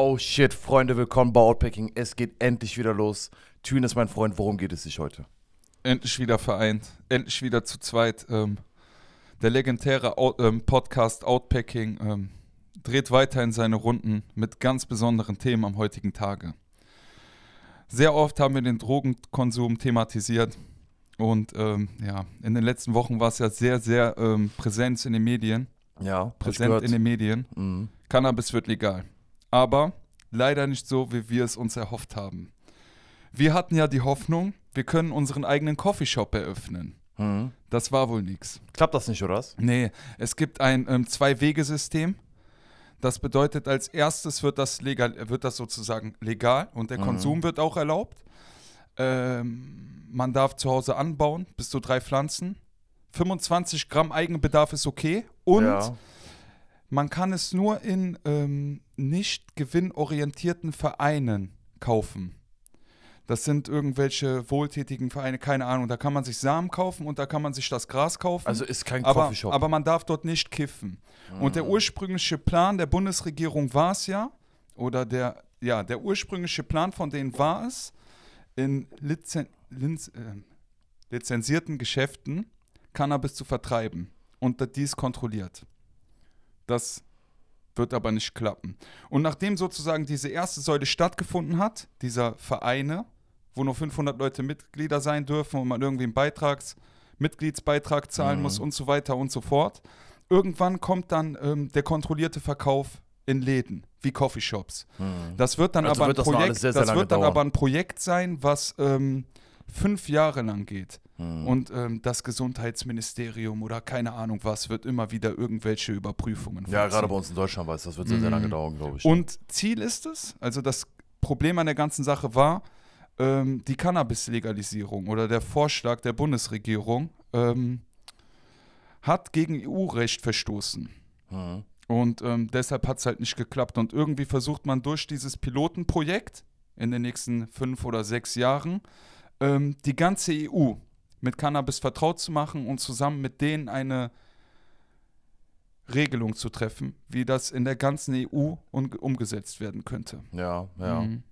Oh shit, Freunde, willkommen bei Outpacking. Es geht endlich wieder los. Tune ist mein Freund, worum geht es sich heute? Endlich wieder vereint, endlich wieder zu zweit. Ähm, der legendäre Out, ähm, Podcast Outpacking ähm, dreht weiter in seine Runden mit ganz besonderen Themen am heutigen Tage. Sehr oft haben wir den Drogenkonsum thematisiert und ähm, ja, in den letzten Wochen war es ja sehr, sehr ähm, präsent in den Medien. Ja, präsent in den Medien. Mhm. Cannabis wird legal aber leider nicht so, wie wir es uns erhofft haben. Wir hatten ja die Hoffnung, wir können unseren eigenen Coffeeshop eröffnen. Mhm. Das war wohl nichts. Klappt das nicht, oder was? Nee, es gibt ein ähm, Zwei-Wege-System. Das bedeutet, als erstes wird das, legal, wird das sozusagen legal und der mhm. Konsum wird auch erlaubt. Ähm, man darf zu Hause anbauen, bis zu drei Pflanzen. 25 Gramm Eigenbedarf ist okay. Und ja man kann es nur in ähm, nicht gewinnorientierten Vereinen kaufen. Das sind irgendwelche wohltätigen Vereine, keine Ahnung. Da kann man sich Samen kaufen und da kann man sich das Gras kaufen. Also ist kein aber, Coffeeshop. Aber man darf dort nicht kiffen. Mhm. Und der ah. ursprüngliche Plan der Bundesregierung war es ja, oder der, ja, der ursprüngliche Plan von denen war es, in Lizen, Liz, äh, lizenzierten Geschäften Cannabis zu vertreiben und dies kontrolliert. Das wird aber nicht klappen. Und nachdem sozusagen diese erste Säule stattgefunden hat, dieser Vereine, wo nur 500 Leute Mitglieder sein dürfen und man irgendwie einen Beitrags, Mitgliedsbeitrag zahlen mhm. muss und so weiter und so fort, irgendwann kommt dann ähm, der kontrollierte Verkauf in Läden wie Coffeeshops. Mhm. Das wird dann also aber wird ein Projekt, sehr, sehr das wird dann dauern. aber ein Projekt sein, was ähm, fünf Jahre lang geht. Hm. Und ähm, das Gesundheitsministerium oder keine Ahnung was wird immer wieder irgendwelche Überprüfungen Ja, gerade bei uns in Deutschland weiß, das wird sehr, sehr mhm. lange dauern, glaube ich. Und Ziel ist es, also das Problem an der ganzen Sache war, ähm, die Cannabis-Legalisierung oder der Vorschlag der Bundesregierung ähm, hat gegen EU-Recht verstoßen. Hm. Und ähm, deshalb hat es halt nicht geklappt. Und irgendwie versucht man durch dieses Pilotenprojekt in den nächsten fünf oder sechs Jahren ähm, die ganze EU mit Cannabis vertraut zu machen und zusammen mit denen eine Regelung zu treffen, wie das in der ganzen EU umgesetzt werden könnte. Ja, ja. Mhm.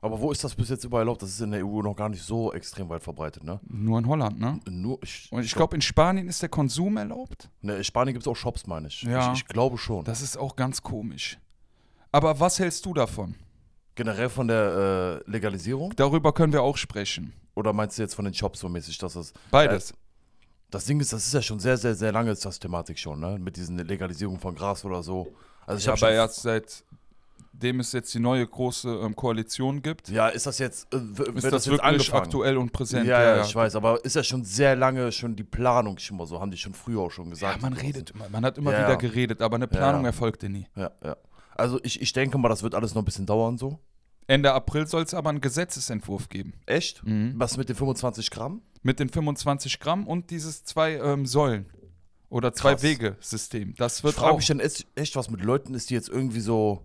Aber wo ist das bis jetzt überall erlaubt? Das ist in der EU noch gar nicht so extrem weit verbreitet, ne? Nur in Holland, ne? Nur, ich, Und ich glaube, in Spanien ist der Konsum erlaubt. Ne, in Spanien gibt es auch Shops, meine ich. Ja. Ich, ich. glaube schon. Das ist auch ganz komisch. Aber was hältst du davon? Generell von der äh, Legalisierung? Darüber können wir auch sprechen. Oder meinst du jetzt von den Shops so mäßig, dass das. Beides. Äh, das Ding ist, das ist ja schon sehr, sehr, sehr lange ist das Thematik schon, ne? Mit diesen Legalisierungen von Gras oder so. Also ich ja, aber erst seitdem es jetzt die neue große ähm, Koalition gibt. Ja, ist das jetzt äh, ist das, das wirklich angefangen? aktuell und präsent? Ja, ja, ja, ich weiß, aber ist ja schon sehr lange schon die Planung schon mal so, haben die schon früher auch schon gesagt. Ja, man redet immer, man hat immer ja, wieder geredet, aber eine Planung erfolgte nie. Ja, ja. Also ich, ich denke mal, das wird alles noch ein bisschen dauern so. Ende April soll es aber einen Gesetzesentwurf geben. Echt? Mhm. Was mit den 25 Gramm? Mit den 25 Gramm und dieses zwei ähm, Säulen. Oder zwei Wege-System. Das wird ich frage auch. mich dann echt, was mit Leuten ist, die jetzt irgendwie so,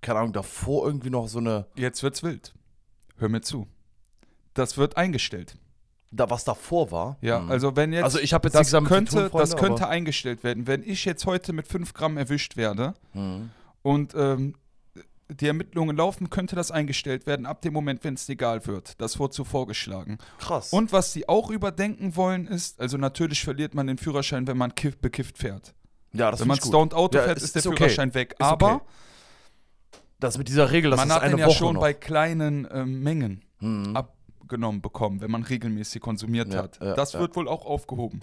keine Ahnung, davor irgendwie noch so eine. Jetzt wird's wild. Hör mir zu. Das wird eingestellt. Da, was davor war? Ja, mhm. also wenn jetzt. Also ich habe jetzt das gesagt, könnte, tun, Freunde, Das könnte eingestellt werden. Wenn ich jetzt heute mit 5 Gramm erwischt werde mhm. und ähm, die Ermittlungen laufen, könnte das eingestellt werden ab dem Moment, wenn es legal wird. Das wurde so vorgeschlagen. Krass. Und was sie auch überdenken wollen ist, also natürlich verliert man den Führerschein, wenn man kiff, bekifft fährt. Ja, das Wenn man stoned Auto ja, fährt, ist, ist der okay. Führerschein weg. Ist Aber okay. das mit dieser Regel, das man ist hat eine den ja Woche schon noch. bei kleinen äh, Mengen mhm. abgenommen bekommen, wenn man regelmäßig konsumiert ja, hat. das wird wohl auch aufgehoben.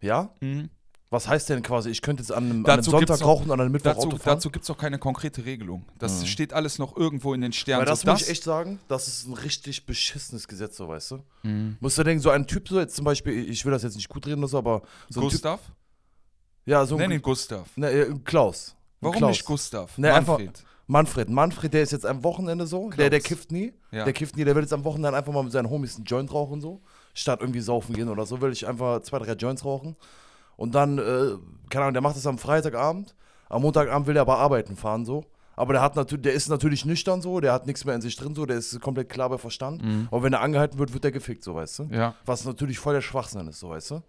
Ja? Mhm. Was heißt denn quasi, ich könnte jetzt an einem, an einem Sonntag noch, rauchen, an einem Mittwoch dazu, Dazu gibt es auch keine konkrete Regelung. Das mhm. steht alles noch irgendwo in den Sternen. Aber das, so, das muss ich echt sagen, das ist ein richtig beschissenes Gesetz, so weißt du. Mhm. Musst du denken, so ein Typ, so jetzt zum Beispiel, ich will das jetzt nicht gut reden, oder so, aber so Gustav? Typ, ja, so Nenn ihn Gustav. Ne, äh, Klaus. Warum Klaus. nicht Gustav? Ne, Manfred. Einfach, Manfred. Manfred, der ist jetzt am Wochenende so, der, der kifft nie. Ja. Der kifft nie, der will jetzt am Wochenende einfach mal mit seinen Homies einen Joint rauchen, so. Statt irgendwie saufen gehen oder so, will ich einfach zwei, drei Joints rauchen. Und dann, äh, keine Ahnung, der macht das am Freitagabend. Am Montagabend will er aber arbeiten fahren, so. Aber der, hat der ist natürlich nüchtern so, der hat nichts mehr in sich drin so, der ist komplett klar bei Verstand. Mhm. Und wenn er angehalten wird, wird der gefickt, so weißt du. Ja. Was natürlich voll der Schwachsinn ist, so weißt du.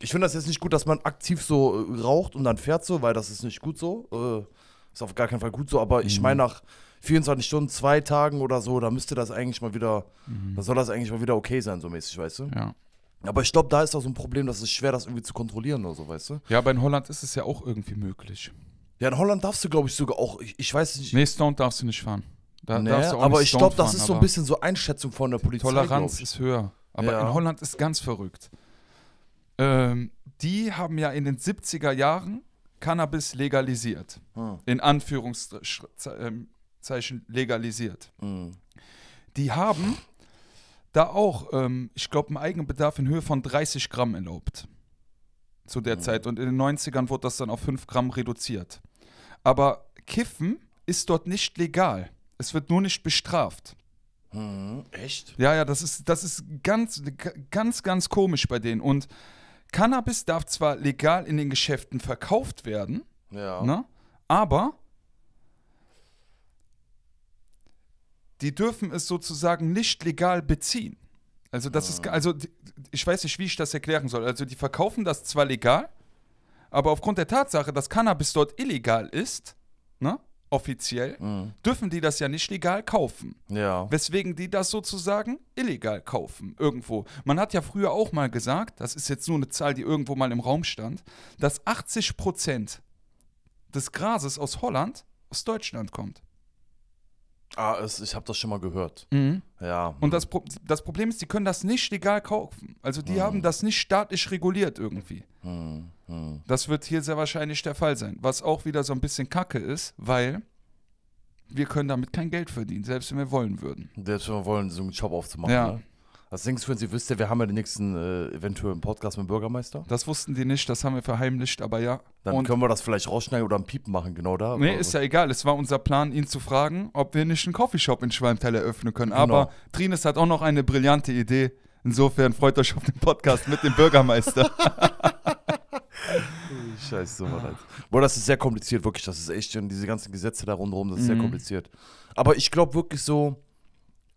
Ich finde das jetzt nicht gut, dass man aktiv so äh, raucht und dann fährt so, weil das ist nicht gut so. Äh, ist auf gar keinen Fall gut so, aber mhm. ich meine nach 24 Stunden, zwei Tagen oder so, da müsste das eigentlich mal wieder, mhm. da soll das eigentlich mal wieder okay sein, so mäßig, weißt du? Ja. Aber ich glaube, da ist auch so ein Problem, dass es schwer, das irgendwie zu kontrollieren oder so, weißt du? Ja, aber in Holland ist es ja auch irgendwie möglich. Ja, in Holland darfst du, glaube ich, sogar auch. Ich, ich weiß nicht. Nee, Stone darfst du nicht fahren. Da naja, darfst du auch aber nicht ich glaube, das ist so ein bisschen so Einschätzung von der Polizei. Toleranz ist höher. Aber ja. in Holland ist ganz verrückt. Ähm, die haben ja in den 70er Jahren Cannabis legalisiert. Hm. In Anführungszeichen ähm, legalisiert. Hm. Die haben da auch, ähm, ich glaube, einen Eigenbedarf in Höhe von 30 Gramm erlaubt. Zu der mhm. Zeit. Und in den 90ern wurde das dann auf 5 Gramm reduziert. Aber Kiffen ist dort nicht legal. Es wird nur nicht bestraft. Mhm. echt? Ja, ja, das ist, das ist ganz, ganz, ganz komisch bei denen. Und Cannabis darf zwar legal in den Geschäften verkauft werden, ja. ne? aber die dürfen es sozusagen nicht legal beziehen. Also das ist, ah. also ich weiß nicht, wie ich das erklären soll. Also die verkaufen das zwar legal, aber aufgrund der Tatsache, dass Cannabis dort illegal ist, ne, offiziell, mhm. dürfen die das ja nicht legal kaufen. Ja. Weswegen die das sozusagen illegal kaufen, irgendwo. Man hat ja früher auch mal gesagt, das ist jetzt nur eine Zahl, die irgendwo mal im Raum stand, dass 80 Prozent des Grases aus Holland aus Deutschland kommt. Ah, es, ich habe das schon mal gehört. Mhm. Ja. Und mhm. das, Pro das Problem ist, die können das nicht legal kaufen. Also die mhm. haben das nicht staatlich reguliert irgendwie. Mhm, mhm. Das wird hier sehr wahrscheinlich der Fall sein. Was auch wieder so ein bisschen kacke ist, weil wir können damit kein Geld verdienen, selbst wenn wir wollen würden. Selbst wenn wir wollen, so einen Job aufzumachen. Ja. Ne? Was denkst du, wenn sie wüsste, wir haben ja den nächsten äh, eventuell Podcast mit dem Bürgermeister? Das wussten die nicht, das haben wir verheimlicht, aber ja. Dann Und können wir das vielleicht rausschneiden oder ein Piepen machen, genau da. Nee, ist ja egal. Es war unser Plan, ihn zu fragen, ob wir nicht einen Coffeeshop in Schwalmteil eröffnen können. Genau. Aber Trines hat auch noch eine brillante Idee. Insofern freut euch auf den Podcast mit dem Bürgermeister. Scheiße, so Mann, Alter. Boah, das ist sehr kompliziert, wirklich. Das ist echt, und diese ganzen Gesetze da rundherum, das ist mhm. sehr kompliziert. Aber ich glaube wirklich so,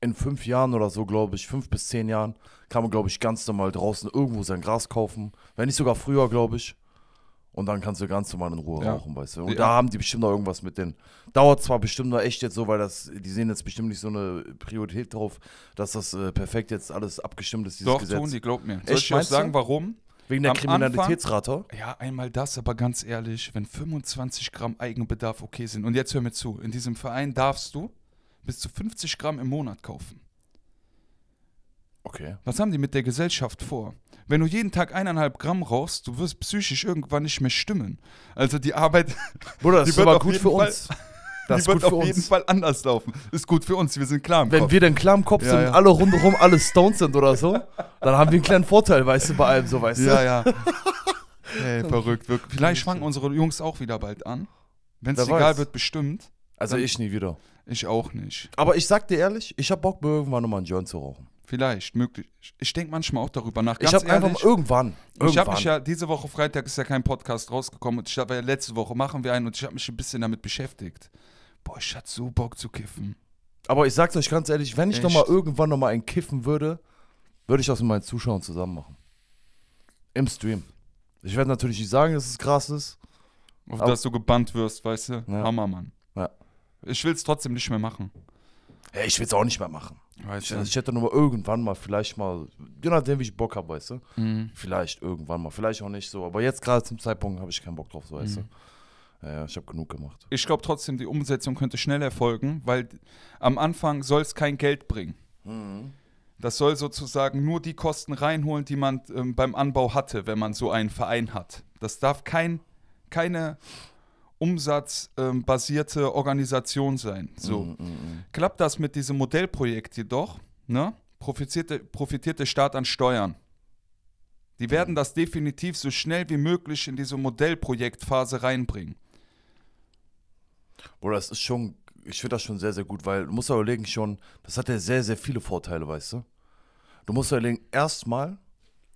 in fünf Jahren oder so, glaube ich, fünf bis zehn Jahren, kann man, glaube ich, ganz normal draußen irgendwo sein Gras kaufen. Wenn nicht sogar früher, glaube ich. Und dann kannst du ganz normal in Ruhe ja. rauchen, weißt du. Und ja. da haben die bestimmt noch irgendwas mit denen. Dauert zwar bestimmt noch echt jetzt so, weil das, die sehen jetzt bestimmt nicht so eine Priorität drauf, dass das äh, perfekt jetzt alles abgestimmt ist, dieses Doch, Gesetz. tun die, glaub mir. Soll ich dir sagen, warum? Wegen der Am Kriminalitätsrate? Anfang, ja, einmal das, aber ganz ehrlich, wenn 25 Gramm Eigenbedarf okay sind, und jetzt hör mir zu, in diesem Verein darfst du bis zu 50 Gramm im Monat kaufen. Okay. Was haben die mit der Gesellschaft vor? Wenn du jeden Tag eineinhalb Gramm rauchst, du wirst psychisch irgendwann nicht mehr stimmen. Also die Arbeit. Bruder, das ist aber gut für uns. Das die wird auf uns. jeden Fall anders laufen. Ist gut für uns, wir sind klar im Wenn Kopf. wir dann klar im Kopf ja, sind ja. und alle rundherum alle stoned sind oder so, dann haben wir einen kleinen Vorteil, weißt du, bei allem so, weißt du. Ja, ja. Ey, verrückt. Wirklich. Vielleicht schwanken unsere Jungs auch wieder bald an. Wenn es egal weiß. wird, bestimmt. Also dann ich nie wieder. Ich auch nicht. Aber ich sag dir ehrlich, ich hab Bock, irgendwann nochmal einen Joint zu rauchen. Vielleicht, möglich. Ich denke manchmal auch darüber nach. Ganz ich habe einfach irgendwann. irgendwann. Ich habe mich ja, diese Woche Freitag ist ja kein Podcast rausgekommen und ich habe ja letzte Woche machen wir einen und ich habe mich ein bisschen damit beschäftigt. Boah, ich hatte so Bock zu kiffen. Aber ich sag's euch ganz ehrlich, wenn ich nochmal irgendwann nochmal einen kiffen würde, würde ich das mit meinen Zuschauern zusammen machen. Im Stream. Ich werde natürlich nicht sagen, dass es krass ist. Auf dass du gebannt wirst, weißt du? Ja. Hammer, Mann. Ich will es trotzdem nicht mehr machen. Ja, ich will es auch nicht mehr machen. ich, ich hätte nur mal irgendwann mal, vielleicht mal, je nachdem, wie ich Bock habe, weißt du? Mhm. Vielleicht irgendwann mal, vielleicht auch nicht so. Aber jetzt gerade zum Zeitpunkt habe ich keinen Bock drauf, so, weißt mhm. du? Ja, ich habe genug gemacht. Ich glaube trotzdem, die Umsetzung könnte schnell erfolgen, weil am Anfang soll es kein Geld bringen. Mhm. Das soll sozusagen nur die Kosten reinholen, die man ähm, beim Anbau hatte, wenn man so einen Verein hat. Das darf kein, keine umsatzbasierte Organisation sein. So. Mm, mm, mm. Klappt das mit diesem Modellprojekt jedoch, ne? profitiert, profitiert der Staat an Steuern. Die werden mm. das definitiv so schnell wie möglich in diese Modellprojektphase reinbringen. Bro, das ist schon, ich finde das schon sehr, sehr gut, weil du musst überlegen schon, das hat ja sehr, sehr viele Vorteile, weißt du? Du musst überlegen, erstmal,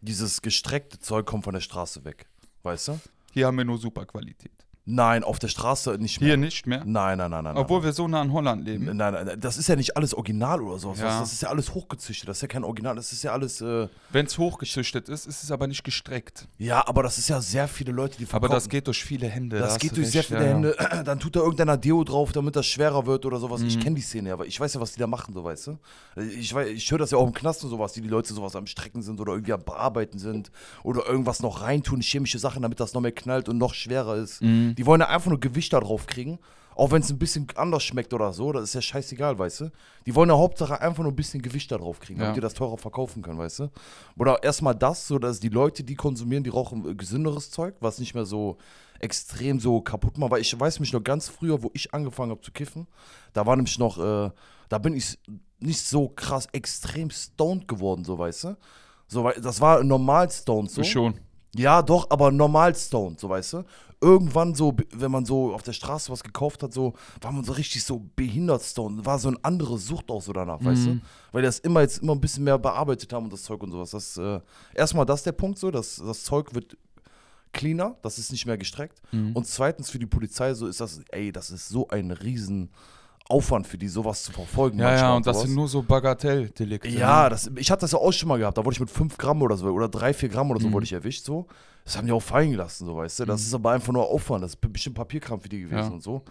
dieses gestreckte Zeug kommt von der Straße weg, weißt du? Hier haben wir nur super Qualität. Nein, auf der Straße nicht mehr. Hier nicht mehr? Nein, nein, nein, nein. Obwohl nein. wir so nah an Holland leben. Nein, nein, das ist ja nicht alles original oder sowas. Ja. Das ist ja alles hochgezüchtet. Das ist ja kein Original. Das ist ja alles. Äh Wenn es hochgezüchtet ist, ist es aber nicht gestreckt. Ja, aber das ist ja sehr viele Leute, die verkaufen. Aber das geht durch viele Hände. Das geht durch recht, sehr viele ja, Hände. Ja. Dann tut da irgendeiner Deo drauf, damit das schwerer wird oder sowas. Mhm. Ich kenne die Szene ja, aber ich weiß ja, was die da machen, so weißt du. Ich, ich höre das ja auch im Knast und sowas, die, die Leute sowas am Strecken sind oder irgendwie am Bearbeiten sind oder irgendwas noch reintun, chemische Sachen, damit das noch mehr knallt und noch schwerer ist. Mhm. Die die wollen ja einfach nur Gewicht da drauf kriegen. Auch wenn es ein bisschen anders schmeckt oder so, das ist ja scheißegal, weißt du? Die wollen ja Hauptsache einfach nur ein bisschen Gewicht da drauf kriegen, damit ja. die das teurer verkaufen können, weißt du? Oder erstmal das, so dass die Leute, die konsumieren, die rauchen äh, gesünderes Zeug, was nicht mehr so extrem so kaputt macht. Weil ich weiß mich noch ganz früher, wo ich angefangen habe zu kiffen, da war nämlich noch, äh, da bin ich nicht so krass extrem stoned geworden, so weißt du? So, das war normal stoned so. Ich schon. Ja, doch, aber normal stoned, so weißt du irgendwann so, wenn man so auf der Straße was gekauft hat, so, war man so richtig so behindert und war so eine andere Sucht auch so danach, mhm. weißt du? Mhm. Weil die das immer jetzt immer ein bisschen mehr bearbeitet haben und das Zeug und sowas. Das, äh, erstmal das der Punkt so, dass das Zeug wird cleaner, das ist nicht mehr gestreckt. Mhm. Und zweitens für die Polizei so ist das, ey, das ist so ein riesen Aufwand für die, sowas zu verfolgen. Ja, ja, und sowas. das sind nur so Bagatell-Delikte. Ja, ne? das, ich hatte das ja auch schon mal gehabt. Da wurde ich mit 5 Gramm oder so, oder 3, 4 Gramm oder so, mhm. wurde ich erwischt. So. Das haben die auch fallen gelassen, so weißt du. Das mhm. ist aber einfach nur Aufwand. Das ist bestimmt Papierkram für die gewesen ja. und so.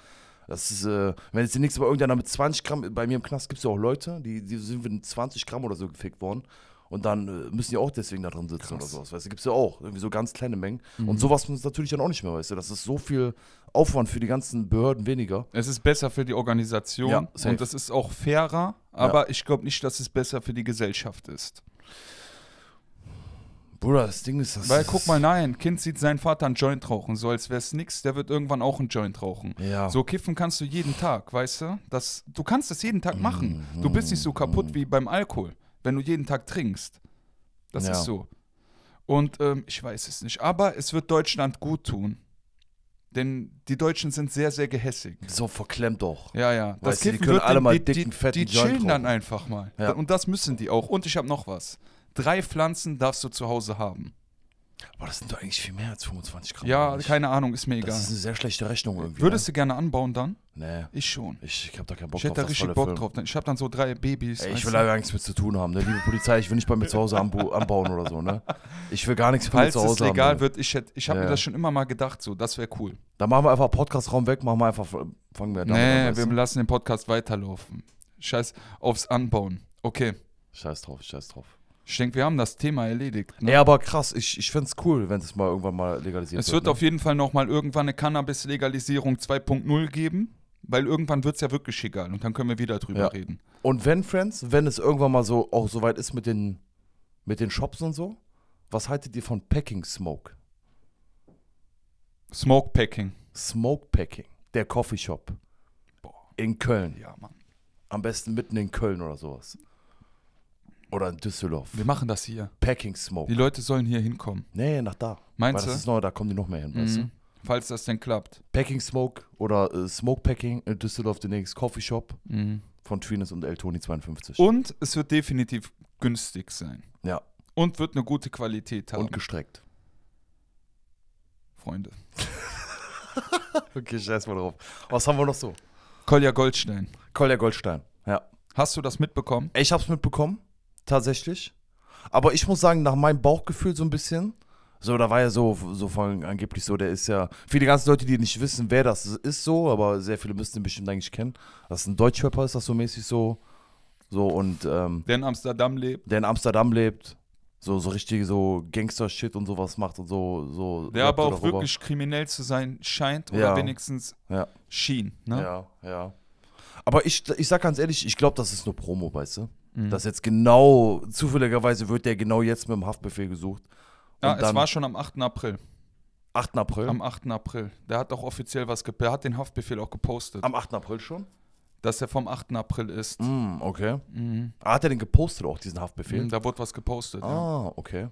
Das ist, äh, wenn jetzt die nächste Mal irgendeiner mit 20 Gramm, bei mir im Knast gibt es ja auch Leute, die, die sind mit 20 Gramm oder so gefickt worden und dann äh, müssen die auch deswegen da drin sitzen Krass. oder sowas. Weißt du, gibt es ja auch irgendwie so ganz kleine Mengen. Mhm. Und sowas muss natürlich dann auch nicht mehr, weißt du. Das ist so viel Aufwand für die ganzen Behörden weniger. Es ist besser für die Organisation ja, und das ist auch fairer, aber ja. ich glaube nicht, dass es besser für die Gesellschaft ist. Bruder, das Ding ist das. Weil guck mal, nein, Kind sieht seinen Vater einen Joint rauchen, so als wäre es nix, der wird irgendwann auch einen Joint rauchen. Ja. So kiffen kannst du jeden Tag, weißt du? Das, du kannst das jeden Tag machen. Du bist nicht so mhm. kaputt wie beim Alkohol wenn du jeden Tag trinkst. Das ja. ist so. Und ähm, ich weiß es nicht. Aber es wird Deutschland gut tun. Denn die Deutschen sind sehr, sehr gehässig. So verklemmt doch. Ja, ja. Das weißt du, die können alle mal die, dicken, die, fetten Die chillen Joint dann einfach mal. Ja. Und das müssen die auch. Und ich habe noch was. Drei Pflanzen darfst du zu Hause haben. Aber das sind doch eigentlich viel mehr als 25 Gramm. Ja, eigentlich. keine Ahnung, ist mir egal. Das ist eine sehr schlechte Rechnung irgendwie. Ne? Würdest du gerne anbauen dann? Nee. Ich schon. Ich, ich hab da keinen Bock ich drauf. Ich hätte da richtig Bock Film. drauf. Ich hab dann so drei Babys. Ey, ich will leider gar nichts mit zu tun haben, ne? Liebe Polizei, ich will nicht bei mir zu Hause anbauen oder so, ne? Ich will gar nichts von mir zu Hause haben. Falls es legal haben, ne? wird, ich, ich hab ja. mir das schon immer mal gedacht, so, das wäre cool. Dann machen wir einfach Podcastraum weg, machen wir einfach, äh, fangen wir da Nee, an, wir lassen den Podcast weiterlaufen. Scheiß aufs Anbauen. Okay. Scheiß drauf, scheiß drauf. Ich denke, wir haben das Thema erledigt. Ne? Ja, aber krass, ich, ich fände es cool, wenn es mal irgendwann mal legalisiert wird. Es wird, ne? auf jeden Fall nochmal irgendwann eine Cannabis-Legalisierung 2.0 geben, weil irgendwann wird es ja wirklich egal und dann können wir wieder drüber ja. reden. Und wenn, Friends, wenn es irgendwann mal so auch soweit ist mit den, mit den Shops und so, was haltet ihr von Packing Smoke? Smoke Packing. Smoke Packing, der Coffeeshop. Boah. In Köln. Ja, Mann. Am besten mitten in Köln oder sowas. Oder in Düsseldorf. Wir machen das hier. Packing Smoke. Die Leute sollen hier hinkommen. Nee, nach da. Meinst Weil du? Das ist neu, da kommen die noch mehr hin, mhm. weißt du? Falls das denn klappt. Packing Smoke oder äh, Smoke Packing in Düsseldorf, den nächsten Coffee Shop mhm. von Twines und El Toni 52. Und es wird definitiv günstig sein. Ja. Und wird eine gute Qualität haben. Und gestreckt. Freunde. okay, scheiß mal drauf. Was haben wir noch so? Kolja Goldstein. Kolja Goldstein, ja. Hast du das mitbekommen? Ich hab's mitbekommen tatsächlich. Aber ich muss sagen, nach meinem Bauchgefühl so ein bisschen, so, da war ja so, so von angeblich so, der ist ja, viele ganze Leute, die nicht wissen, wer das ist, so, aber sehr viele müssten ihn bestimmt eigentlich kennen. Das ist ein Deutschrapper, ist das so mäßig so. So und. Ähm, der in Amsterdam lebt. Der in Amsterdam lebt. So, so richtig so Gangster-Shit und sowas macht und so. so der aber auch darüber. wirklich kriminell zu sein scheint ja. oder wenigstens ja. schien. Ne? Ja, ja. Aber ich, ich sag ganz ehrlich, ich glaube, das ist nur Promo, weißt du? Mhm. Dass jetzt genau, zufälligerweise wird der genau jetzt mit dem Haftbefehl gesucht. Und ja, es war schon am 8. April. 8. April? Am 8. April. Der hat auch offiziell was gepostet. Der hat den Haftbefehl auch gepostet. Am 8. April schon? Dass er vom 8. April ist. Mm, okay. Mhm. Ah, hat er den gepostet auch, diesen Haftbefehl? Mhm, da wurde was gepostet. Ah, ja. okay.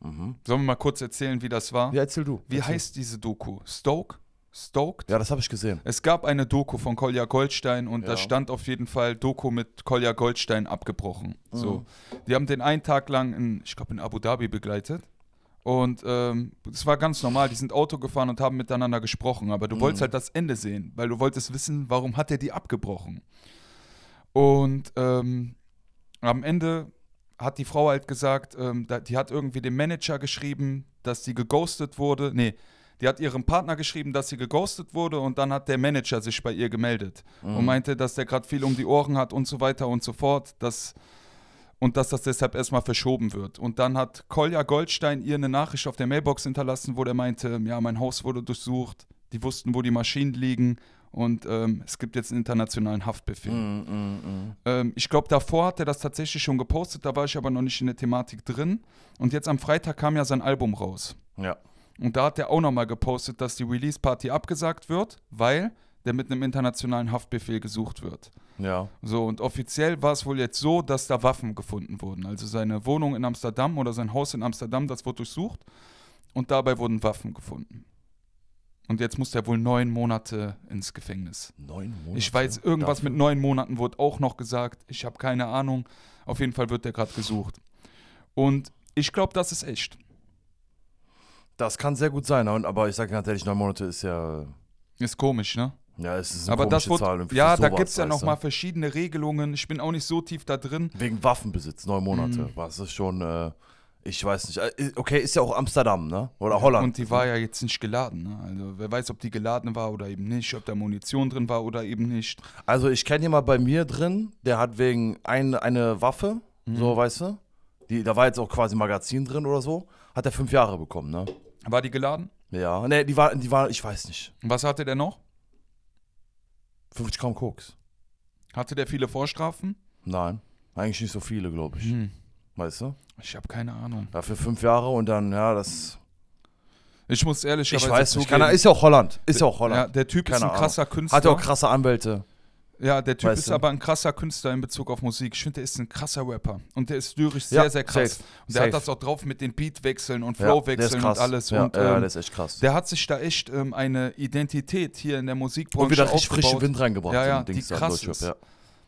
Mhm. Sollen wir mal kurz erzählen, wie das war? Ja, erzähl du. Wie erzähl. heißt diese Doku? Stoke? Stoked. Ja, das habe ich gesehen. Es gab eine Doku von Kolja Goldstein und ja. da stand auf jeden Fall Doku mit Kolja Goldstein abgebrochen. Mhm. So, die haben den einen Tag lang, in, ich glaube in Abu Dhabi begleitet. Und ähm, es ähm, war ganz normal, die sind Auto gefahren und haben miteinander gesprochen, aber du mhm. wolltest halt das Ende sehen, weil du wolltest wissen, warum hat er die abgebrochen. Und ähm, am Ende hat die Frau halt gesagt, ähm, die hat irgendwie dem Manager geschrieben, dass sie geghostet wurde. Nee, die hat ihrem Partner geschrieben, dass sie geghostet wurde und dann hat der Manager sich bei ihr gemeldet mhm. und meinte, dass der gerade viel um die Ohren hat und so weiter und so fort. Dass und dass das deshalb erstmal verschoben wird. Und dann hat Kolja Goldstein ihr eine Nachricht auf der Mailbox hinterlassen, wo der meinte, ja, mein Haus wurde durchsucht, die wussten, wo die Maschinen liegen und ähm, es gibt jetzt einen internationalen Haftbefehl. Mm, mm, mm. Ähm, ich glaube, davor hat er das tatsächlich schon gepostet, da war ich aber noch nicht in der Thematik drin. Und jetzt am Freitag kam ja sein Album raus. Ja. Und da hat er auch nochmal gepostet, dass die Release-Party abgesagt wird, weil der mit einem internationalen Haftbefehl gesucht wird. Ja. So, und offiziell war es wohl jetzt so, dass da Waffen gefunden wurden. Also seine Wohnung in Amsterdam oder sein Haus in Amsterdam, das wurde durchsucht. Und dabei wurden Waffen gefunden. Und jetzt muss er wohl neun Monate ins Gefängnis. Neun Monate? Ich weiß, irgendwas Dafür? mit neun Monaten wurde auch noch gesagt. Ich habe keine Ahnung. Auf jeden Fall wird der gerade gesucht. Und ich glaube, das ist echt. Das kann sehr gut sein, aber ich sage natürlich, neun Monate ist ja. Äh, ist komisch, ne? Ja, es ist eine aber das wird, Zahl. Ja, da gibt es ja nochmal verschiedene Regelungen. Ich bin auch nicht so tief da drin. Wegen Waffenbesitz, neun Monate. Mhm. Was ist schon, äh, ich weiß nicht. Äh, okay, ist ja auch Amsterdam, ne? Oder Holland. Und die war ja jetzt nicht geladen, ne? Also wer weiß, ob die geladen war oder eben nicht, ob da Munition drin war oder eben nicht. Also ich kenne jemanden bei mir drin, der hat wegen ein, eine Waffe, mhm. so weißt du, die, da war jetzt auch quasi Magazin drin oder so, hat er fünf Jahre bekommen, ne? War die geladen? Ja, ne, die war, die war, ich weiß nicht. Und was hatte der noch? 50 Gramm Koks. Hatte der viele Vorstrafen? Nein, eigentlich nicht so viele, glaube ich. Hm. Weißt du? Ich habe keine Ahnung. Dafür ja, fünf Jahre und dann, ja, das. Ich muss ehrlich sagen, ich weiß nicht, ist ja auch Holland, ist ja auch Holland. Ja, der Typ keine ist ein krasser Künstler. Hat auch krasse Anwälte. Ja, der Typ weißt ist du? aber ein krasser Künstler in Bezug auf Musik. Ich finde, der ist ein krasser Rapper. Und der ist lyrisch sehr, ja, sehr krass. Safe, und der safe. hat das auch drauf mit den Beatwechseln und Flowwechseln ja, und alles. Ja, und, ähm, ja, der ist echt krass. Der hat sich da echt ähm, eine Identität hier in der Musikbranche Und wieder richtig frischen Wind reingebracht. Ja, ja, die krass ist. Ja.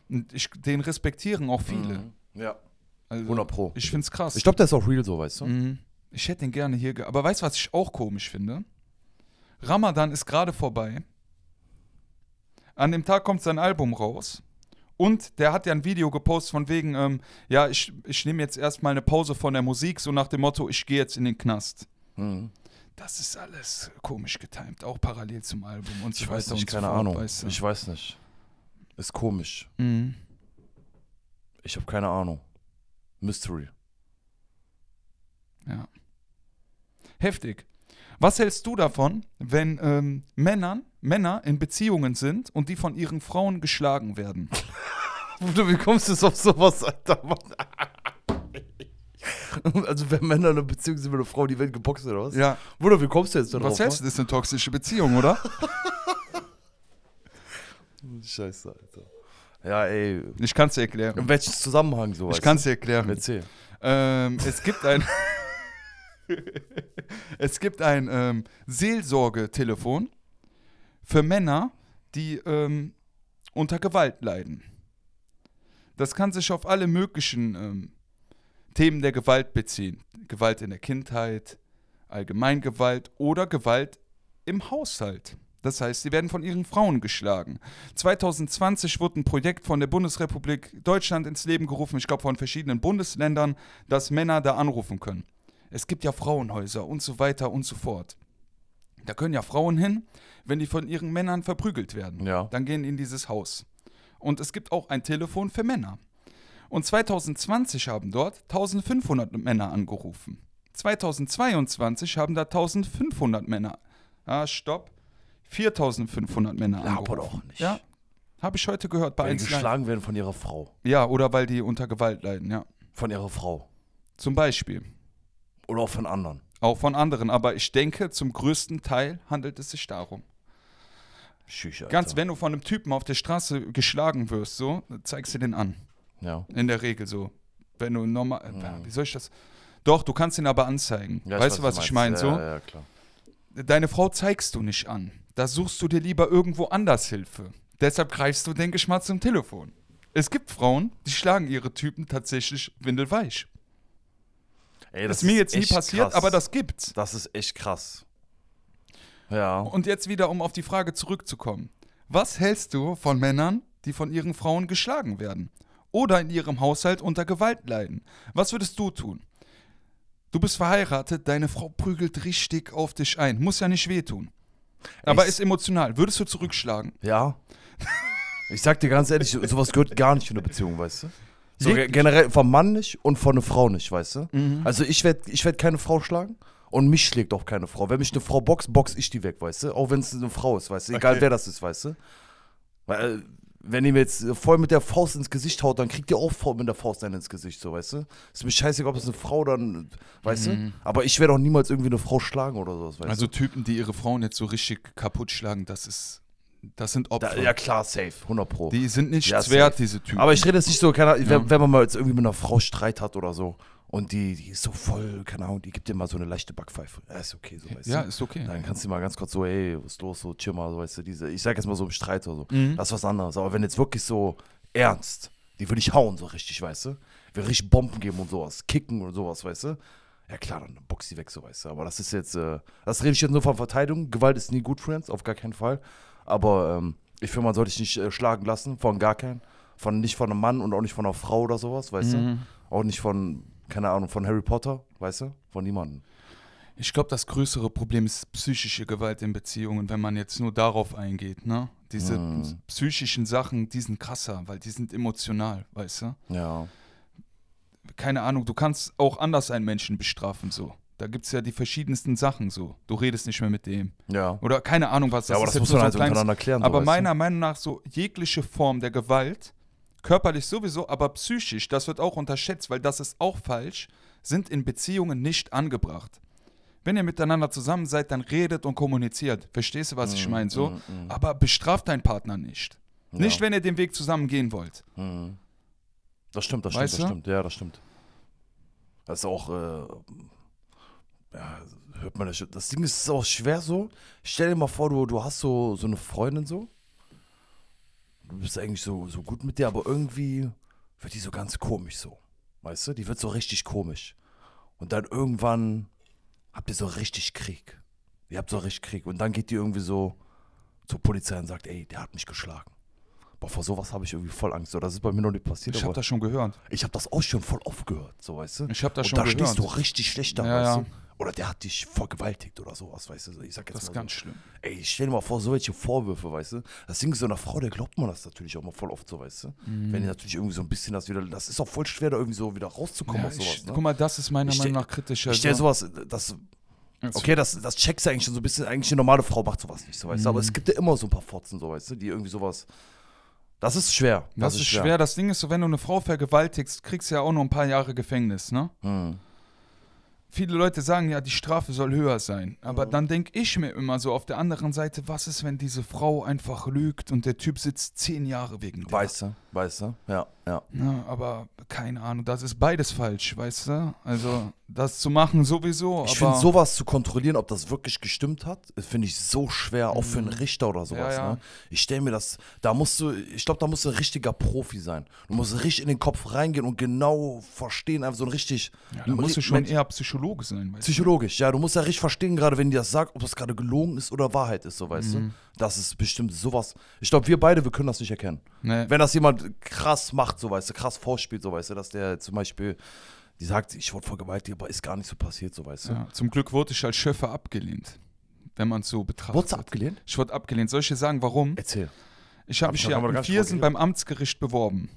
Und ich, den respektieren auch viele. Mhm. Ja, 100 also, Pro. Ich finde es krass. Ich glaube, der ist auch real so, weißt du? Mhm. Ich hätte den gerne hier. Ge aber weißt du, was ich auch komisch finde? Ramadan ist gerade vorbei. An dem Tag kommt sein Album raus. Und der hat ja ein Video gepostet von wegen, ähm, ja, ich, ich nehme jetzt erstmal eine Pause von der Musik, so nach dem Motto, ich gehe jetzt in den Knast. Mhm. Das ist alles komisch getimt, auch parallel zum Album und so Ich weiß nicht, keine so Ahnung. Weißt du. Ich weiß nicht. Ist komisch. Mhm. Ich habe keine Ahnung. Mystery. Ja. Heftig. Was hältst du davon, wenn ähm, Männern Männer in Beziehungen sind und die von ihren Frauen geschlagen werden. Bruder, Wie kommst du jetzt auf sowas, Alter? Also wenn Männer in einer Beziehung sind mit einer Frau, die werden geboxt oder was? Ja. Bruder, wie kommst du jetzt darauf? Was hältst du, das ist eine toxische Beziehung, oder? Scheiße, Alter. Ja, ey. Ich kann es dir erklären. In welchem Zusammenhang so? Ich kann es dir erklären. Erzähl. Ähm, es gibt ein... es gibt ein ähm, Seelsorgetelefon für Männer, die ähm, unter Gewalt leiden. Das kann sich auf alle möglichen ähm, Themen der Gewalt beziehen. Gewalt in der Kindheit, Allgemeingewalt oder Gewalt im Haushalt. Das heißt, sie werden von ihren Frauen geschlagen. 2020 wurde ein Projekt von der Bundesrepublik Deutschland ins Leben gerufen, ich glaube von verschiedenen Bundesländern, dass Männer da anrufen können. Es gibt ja Frauenhäuser und so weiter und so fort. Da können ja Frauen hin, wenn die von ihren Männern verprügelt werden. Ja. Dann gehen in dieses Haus. Und es gibt auch ein Telefon für Männer. Und 2020 haben dort 1500 Männer angerufen. 2022 haben da 1500 Männer. Ah, stopp. 4500 Männer ja, angerufen. doch nicht. Ja, habe ich heute gehört bei Weil die geschlagen werden von ihrer Frau. Ja, oder weil die unter Gewalt leiden, ja. Von ihrer Frau. Zum Beispiel. Oder auch von anderen. Auch von anderen. Aber ich denke, zum größten Teil handelt es sich darum. Schüch, Ganz, wenn du von einem Typen auf der Straße geschlagen wirst, so, zeigst du den an. Ja. In der Regel so. Wenn du normal. Äh, mhm. Wie soll ich das? Doch, du kannst ihn aber anzeigen. Ja, weißt du, was, ich meine? Ja, so? Ja, Deine Frau zeigst du nicht an. Da suchst du dir lieber irgendwo anders Hilfe. Deshalb greifst du, denke ich mal, zum Telefon. Es gibt Frauen, die schlagen ihre Typen tatsächlich windelweich. Ey, das, das, ist mir jetzt nie passiert, krass. aber das gibt's. Das ist echt krass. Ja. Und jetzt wieder, um auf die Frage zurückzukommen. Was hältst du von Männern, die von ihren Frauen geschlagen werden oder in ihrem Haushalt unter Gewalt leiden? Was würdest du tun? Du bist verheiratet, deine Frau prügelt richtig auf dich ein. Muss ja nicht wehtun. Aber ich ist emotional. Würdest du zurückschlagen? Ja. Ich sag dir ganz ehrlich, sowas gehört gar nicht in eine Beziehung, weißt du? So, generell vom Mann nicht und von einer Frau nicht, weißt du? Mhm. Also ich werde ich werd keine Frau schlagen und mich schlägt auch keine Frau. Wenn mich eine Frau boxt, box ich die weg, weißt du? Auch wenn es eine Frau ist, weißt du? Egal okay. wer das ist, weißt du? Weil, äh, wenn ihr mir jetzt äh, voll mit der Faust ins Gesicht haut, dann kriegt ihr auch voll mit der Faust einen ins Gesicht, so, weißt du? Ist mir scheißegal, ob es eine Frau dann, weißt mhm. du? Aber ich werde auch niemals irgendwie eine Frau schlagen oder sowas, weißt also du? Also Typen, die ihre Frauen jetzt so richtig kaputt schlagen, das ist das sind Opfer. Da, ja klar, safe, 100 pro. Die sind nicht ja, wert, diese Typen. Aber ich rede jetzt nicht so, keine Ahnung, ja. wenn, wenn, man mal jetzt irgendwie mit einer Frau Streit hat oder so und die, die ist so voll, keine Ahnung, die gibt dir mal so eine leichte Backpfeife. Ja, ist okay, so weißt ja, du. Ja, ist okay. Dann kannst du mal ganz kurz so, ey, was ist los, so chill mal, so, weißt du, diese, ich sag jetzt mal so im Streit oder so, mhm. das ist was anderes. Aber wenn jetzt wirklich so ernst, die will ich hauen, so richtig, weißt du, will richtig Bomben geben und sowas, kicken und sowas, weißt du. Ja klar, dann box die weg, so weißt du. Aber das ist jetzt, äh, das rede ich jetzt nur von Verteidigung. Gewalt ist nie gut, Friends, auf gar keinen Fall. Aber ähm, ich finde, man sollte sich nicht äh, schlagen lassen von gar keinen. Von, nicht von einem Mann und auch nicht von einer Frau oder sowas, weißt mhm. du? Auch nicht von, keine Ahnung, von Harry Potter, weißt du? Von niemandem. Ich glaube, das größere Problem ist psychische Gewalt in Beziehungen, wenn man jetzt nur darauf eingeht, ne? Diese mhm. psychischen Sachen, die sind krasser, weil die sind emotional, weißt du? Ja. Keine Ahnung, du kannst auch anders einen Menschen bestrafen, so. Da gibt es ja die verschiedensten Sachen so. Du redest nicht mehr mit dem. Ja. Oder keine Ahnung, was das ist. ja, aber ist. Das muss man halt so untereinander klären. Aber meiner Meinung nach so jegliche Form der Gewalt, körperlich sowieso, aber psychisch, das wird auch unterschätzt, weil das ist auch falsch, sind in Beziehungen nicht angebracht. Wenn ihr miteinander zusammen seid, dann redet und kommuniziert. Verstehst du, was mm, ich mhm, meine? So, mm, mm. aber bestraft deinen Partner nicht. Ja. Nicht, wenn ihr den Weg zusammen gehen wollt. Mhm. Das stimmt, das weißt stimmt, das stimmt. Ja, das stimmt. Das ist auch äh, ja, hört man das schon. Das Ding ist auch schwer so. Stell dir mal vor, du, du hast so, so eine Freundin so. Du bist eigentlich so, so gut mit der, aber irgendwie wird die so ganz komisch so. Weißt du? Die wird so richtig komisch. Und dann irgendwann habt ihr so richtig Krieg. Ihr habt so richtig Krieg. Und dann geht die irgendwie so zur Polizei und sagt, ey, der hat mich geschlagen. Boah, vor sowas habe ich irgendwie voll Angst. das ist bei mir noch nicht passiert. Ich habe das schon gehört. Ich habe das auch schon voll aufgehört, so weißt du. Ich habe das und schon da gehört. Da stehst du richtig schlecht da, ja, weißt du. Ja. Oder der hat dich vergewaltigt oder sowas, weißt du. Also ich sag jetzt das ist mal so. ganz schlimm. Ey, ich stell dir mal vor, solche Vorwürfe, weißt du. Das Ding ist so einer Frau, der glaubt man das natürlich auch mal voll oft so, weißt du. Mhm. Wenn die natürlich irgendwie so ein bisschen das wieder, das ist auch voll schwer, da irgendwie so wieder rauszukommen ja, aus sowas. Ich, ne? Guck mal, das ist meiner Meinung nach kritischer. Ich stell also sowas, das also Okay, das, das checkst du eigentlich schon so ein bisschen. Eigentlich eine normale Frau macht sowas nicht, so weißt du. Mhm. Aber es mhm. gibt ja immer so ein paar Fotzen, so weißt du, die irgendwie sowas. Das ist schwer. Das, das ist schwer. schwer. Das Ding ist so, wenn du eine Frau vergewaltigst, kriegst du ja auch nur ein paar Jahre Gefängnis, ne? Mhm viele Leute sagen ja, die Strafe soll höher sein. Aber mhm. dann denke ich mir immer so auf der anderen Seite, was ist, wenn diese Frau einfach lügt und der Typ sitzt zehn Jahre wegen der? Weißt du, weißt du, ja, ja. Na, aber keine Ahnung, das ist beides falsch, weißt du? Also das zu machen sowieso. Ich finde sowas zu kontrollieren, ob das wirklich gestimmt hat, finde ich so schwer, auch für einen mhm. Richter oder sowas. Ja, ja. Ne? Ich stelle mir das, da musst du, ich glaube, da musst du ein richtiger Profi sein. Du musst richtig in den Kopf reingehen und genau verstehen, einfach also so ein richtig. Ja, da musst du schon eher Psychologe sein. psychologisch, du. ja, du musst ja richtig verstehen, gerade wenn die das sagt, ob das gerade gelogen ist oder Wahrheit ist, so weißt mhm. du. Das ist bestimmt sowas. Ich glaube, wir beide, wir können das nicht erkennen. Nee. Wenn das jemand krass macht, so weißt du, krass vorspielt, so weißt du, dass der zum Beispiel die sagt, ich wurde vergewaltigt, aber ist gar nicht so passiert, so weißt du. zum Glück wurde ich als Schöffe abgelehnt, wenn man es so betrachtet. Wurde du abgelehnt? Ich wurde abgelehnt. Soll ich dir sagen, warum? Erzähl. Ich habe hab mich ja in Viersen beim Amtsgericht beworben.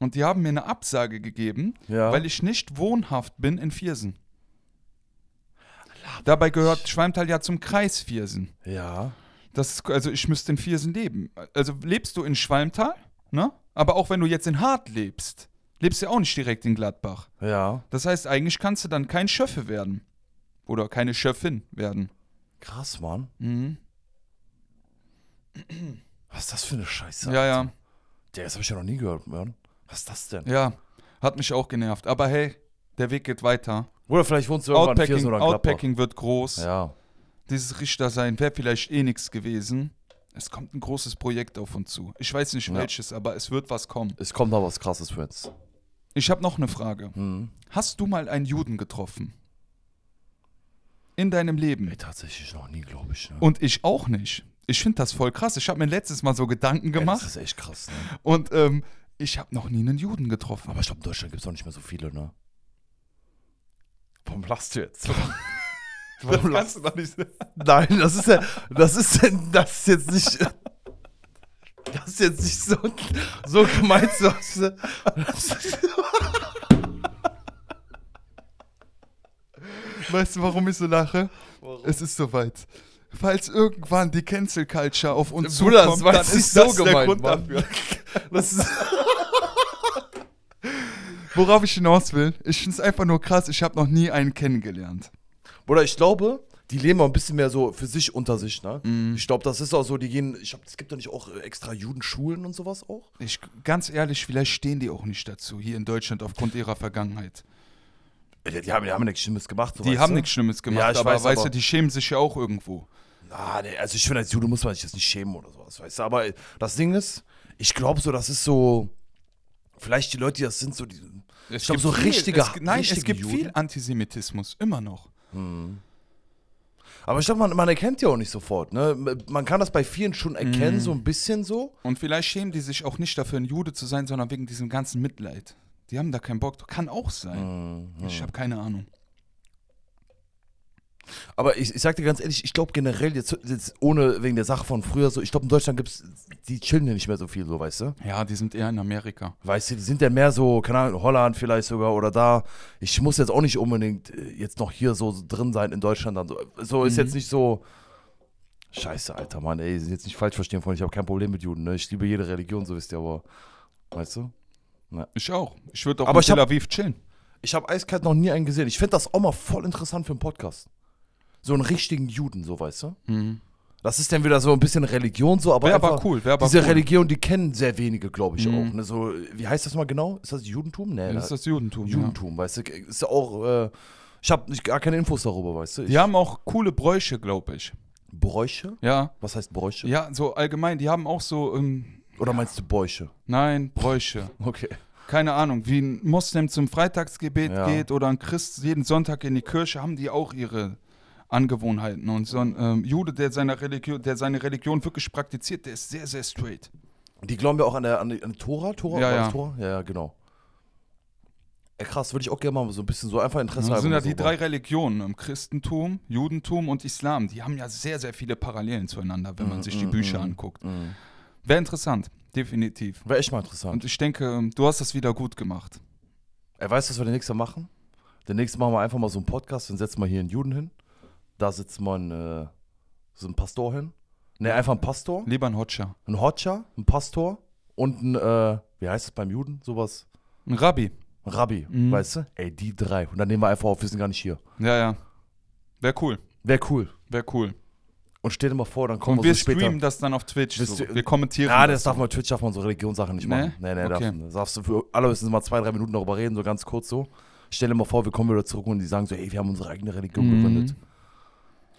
Und die haben mir eine Absage gegeben, ja. weil ich nicht wohnhaft bin in Viersen. Labe Dabei gehört Schweimtal ja zum Kreis Viersen. Ja. Das ist, also ich müsste in Viersen leben. Also lebst du in Schwalmtal, ne? Aber auch wenn du jetzt in Hart lebst, lebst ja auch nicht direkt in Gladbach. Ja. Das heißt, eigentlich kannst du dann kein Schöffe werden. Oder keine Schöffin werden. Krass, Mann. Mhm. Was ist das für eine Scheiße? Ja, Alter? ja. Der, das habe ich ja noch nie gehört, Mann. Was ist das denn? Ja, hat mich auch genervt. Aber hey, der Weg geht weiter. Oder vielleicht wohnst du irgendwann Outpacking, in Viersen oder Outpacking wird groß. Ja. Dieses Richtersein wäre vielleicht eh nichts gewesen. Es kommt ein großes Projekt auf uns zu. Ich weiß nicht welches, aber es wird was kommen. Es kommt noch was Krasses für uns. Ich habe noch eine Frage. Hm. Hast du mal einen Juden getroffen? In deinem Leben? Nee, tatsächlich noch nie, glaube ich. Ne? Und ich auch nicht. Ich finde das voll krass. Ich habe mir letztes Mal so Gedanken gemacht. Ja, das ist echt krass. Ne? Und ähm, ich habe noch nie einen Juden getroffen. Aber ich glaube, in Deutschland gibt es auch nicht mehr so viele, ne? Warum lachst du jetzt? Warum lachst du da nicht? Nein, das ist ja, das ist, das ist jetzt nicht. Das ist jetzt nicht so, so gemeint. So, weißt du, warum ich so lache? Warum? Es ist soweit. Falls irgendwann die Cancel Culture auf uns Bruder, zukommt, das dann ist, ist so das gemeint, der Grund Mann. dafür. Worauf ich hinaus will, ich finde es einfach nur krass, ich habe noch nie einen kennengelernt. Bruder, ich glaube, die leben auch ein bisschen mehr so für sich unter sich, ne? Mm. Ich glaube, das ist auch so, die gehen, ich glaube, es gibt doch nicht auch extra Judenschulen und sowas auch? Ich, ganz ehrlich, vielleicht stehen die auch nicht dazu, hier in Deutschland aufgrund ihrer Vergangenheit. Äh, die, die haben, die haben nichts Schlimmes gemacht. So die haben du? nichts Schlimmes gemacht, ja, ich aber weiß, weißt aber, du, die schämen sich ja auch irgendwo. Na, nee, also ich finde, als Jude muss man sich das nicht schämen oder sowas, weißt du? Aber äh, das Ding ist, ich glaube so, das ist so, vielleicht die Leute, die das sind, so die, es ich glaube so viel, richtige es, Nein, richtige es gibt Juden. viel Antisemitismus, immer noch. Hm. Aber ich glaube, man, man erkennt ja auch nicht sofort. Ne? Man kann das bei vielen schon erkennen, mm. so ein bisschen so. Und vielleicht schämen die sich auch nicht dafür, ein Jude zu sein, sondern wegen diesem ganzen Mitleid. Die haben da keinen Bock. Kann auch sein. Mm, ja. Ich habe keine Ahnung. Aber ich, ich sag dir ganz ehrlich, ich glaube generell, jetzt, jetzt ohne wegen der Sache von früher so, ich glaube in Deutschland gibt es, die chillen ja nicht mehr so viel, so weißt du? Ja, die sind eher in Amerika. Weißt du, die sind ja mehr so, keine Ahnung, Holland vielleicht sogar oder da. Ich muss jetzt auch nicht unbedingt äh, jetzt noch hier so drin sein in Deutschland dann. So, so ist mhm. jetzt nicht so. Scheiße, Alter, Mann, ey, jetzt nicht falsch verstehen, Freunde. Ich habe kein Problem mit Juden, ne? Ich liebe jede Religion, so wisst ihr, aber. Weißt du? Na. Ich auch. Ich würde auch aber in Tel Aviv hab, chillen. Ich habe eiskalt noch nie einen gesehen. Ich finde das auch mal voll interessant für einen Podcast so einen richtigen Juden, so weißt du? Mhm. Das ist dann wieder so ein bisschen Religion, so, aber. aber cool, aber Diese cool. Religion, die kennen sehr wenige, glaube ich, mhm. auch. Ne? So, wie heißt das mal genau? Ist das Judentum? Nee. Das ist das Judentum. Judentum, ja. weißt du? Ist auch. Äh, ich habe gar keine Infos darüber, weißt du? Ich die haben auch coole Bräuche, glaube ich. Bräuche? Ja. Was heißt Bräuche? Ja, so allgemein, die haben auch so. Ähm, Oder meinst du Bräuche? Nein, Bräuche. okay keine Ahnung, wie ein Moslem zum Freitagsgebet ja. geht oder ein Christ jeden Sonntag in die Kirche, haben die auch ihre Angewohnheiten. Und so ein ähm, Jude, der seine, Religion, der seine Religion wirklich praktiziert, der ist sehr, sehr straight. Die glauben ja auch an der, an, die, an Tora, Tora, ja, ja. Tora? ja, genau. Ja, krass, würde ich auch gerne mal so ein bisschen so einfach Interesse haben. Das sind ja die so drei war. Religionen, Christentum, Judentum und Islam. Die haben ja sehr, sehr viele Parallelen zueinander, wenn mm, man sich mm, die Bücher mm, anguckt. Mm. Wäre interessant, definitiv. Wäre echt mal interessant. Und ich denke, ähm, du hast das wieder gut gemacht. Er weiß, was wir den nächsten machen. Den nächsten machen wir einfach mal so einen Podcast und setzen mal hier einen Juden hin da sitzt man äh, so ein Pastor hin. Ne, einfach ein Pastor. Lieber ein Hotscher. Ein Hotscher, ein Pastor und ein, äh, wie heißt es beim Juden, sowas? Ein Rabbi. Ein Rabbi, mhm. weißt du? Ey, die drei. Und dann nehmen wir einfach auf, wir sind gar nicht hier. Ja, ja. Wäre cool. Wäre cool. Wäre cool. Und stell dir mal vor, dann kommen und wir, wir so später. streamen das dann auf Twitch. So. Wir kommentieren. Ja, ah, das, das darf man Twitch darf man unsere Religionssachen nicht nee? machen. Nee, nee, okay. darf, darfst du für alle allerhöchstens mal zwei, drei Minuten darüber reden, so ganz kurz so. Stell dir mal vor, wir kommen wieder zurück und die sagen so, ey, wir haben unsere eigene Religion mhm. gegründet.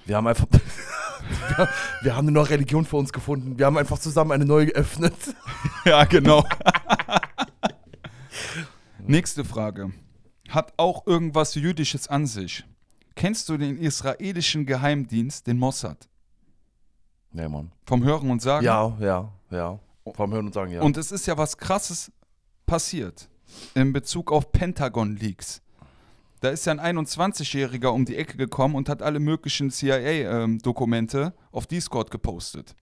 Wir haben einfach. wir haben eine neue Religion für uns gefunden. Wir haben einfach zusammen eine neue geöffnet. ja, genau. Nächste Frage. Hat auch irgendwas Jüdisches an sich? Kennst du den israelischen Geheimdienst, den Mossad? Nee, Mann. Vom Hören und Sagen? Ja, ja, ja. Vom Hören und Sagen, ja. Und es ist ja was Krasses passiert in Bezug auf Pentagon-Leaks. Da ist ja ein 21-Jähriger um die Ecke gekommen und hat alle möglichen CIA-Dokumente ähm, auf Discord gepostet.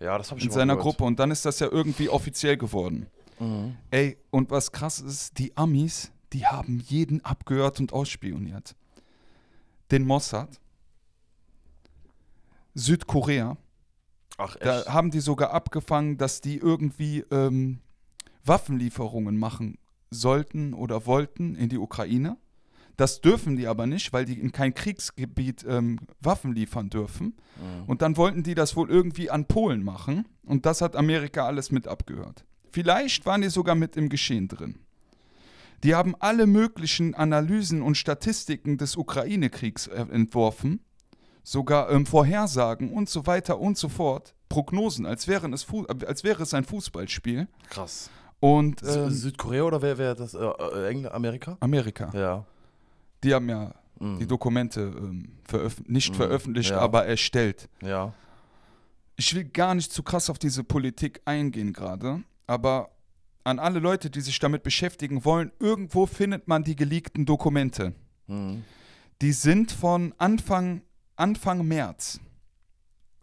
Ja, das habe ich In seiner gehört. Gruppe. Und dann ist das ja irgendwie offiziell geworden. Mhm. Ey, und was krass ist, die Amis, die haben jeden abgehört und ausspioniert. Den Mossad, Südkorea. Ach, echt? Da haben die sogar abgefangen, dass die irgendwie ähm, Waffenlieferungen machen sollten oder wollten in die Ukraine. Das dürfen die aber nicht, weil die in kein Kriegsgebiet ähm, Waffen liefern dürfen. Mhm. Und dann wollten die das wohl irgendwie an Polen machen. Und das hat Amerika alles mit abgehört. Vielleicht waren die sogar mit im Geschehen drin. Die haben alle möglichen Analysen und Statistiken des Ukraine-Kriegs äh, entworfen, sogar ähm, Vorhersagen und so weiter und so fort, Prognosen, als, wären es äh, als wäre es ein Fußballspiel. Krass. Und, ähm, Südkorea oder wer wäre das? Äh, äh England, Amerika? Amerika. Ja die haben ja mhm. die Dokumente ähm, veröf nicht mhm. veröffentlicht, ja. aber erstellt. Ja. Ich will gar nicht zu krass auf diese Politik eingehen gerade, aber an alle Leute, die sich damit beschäftigen wollen, irgendwo findet man die geleakten Dokumente. Mhm. Die sind von Anfang, Anfang März.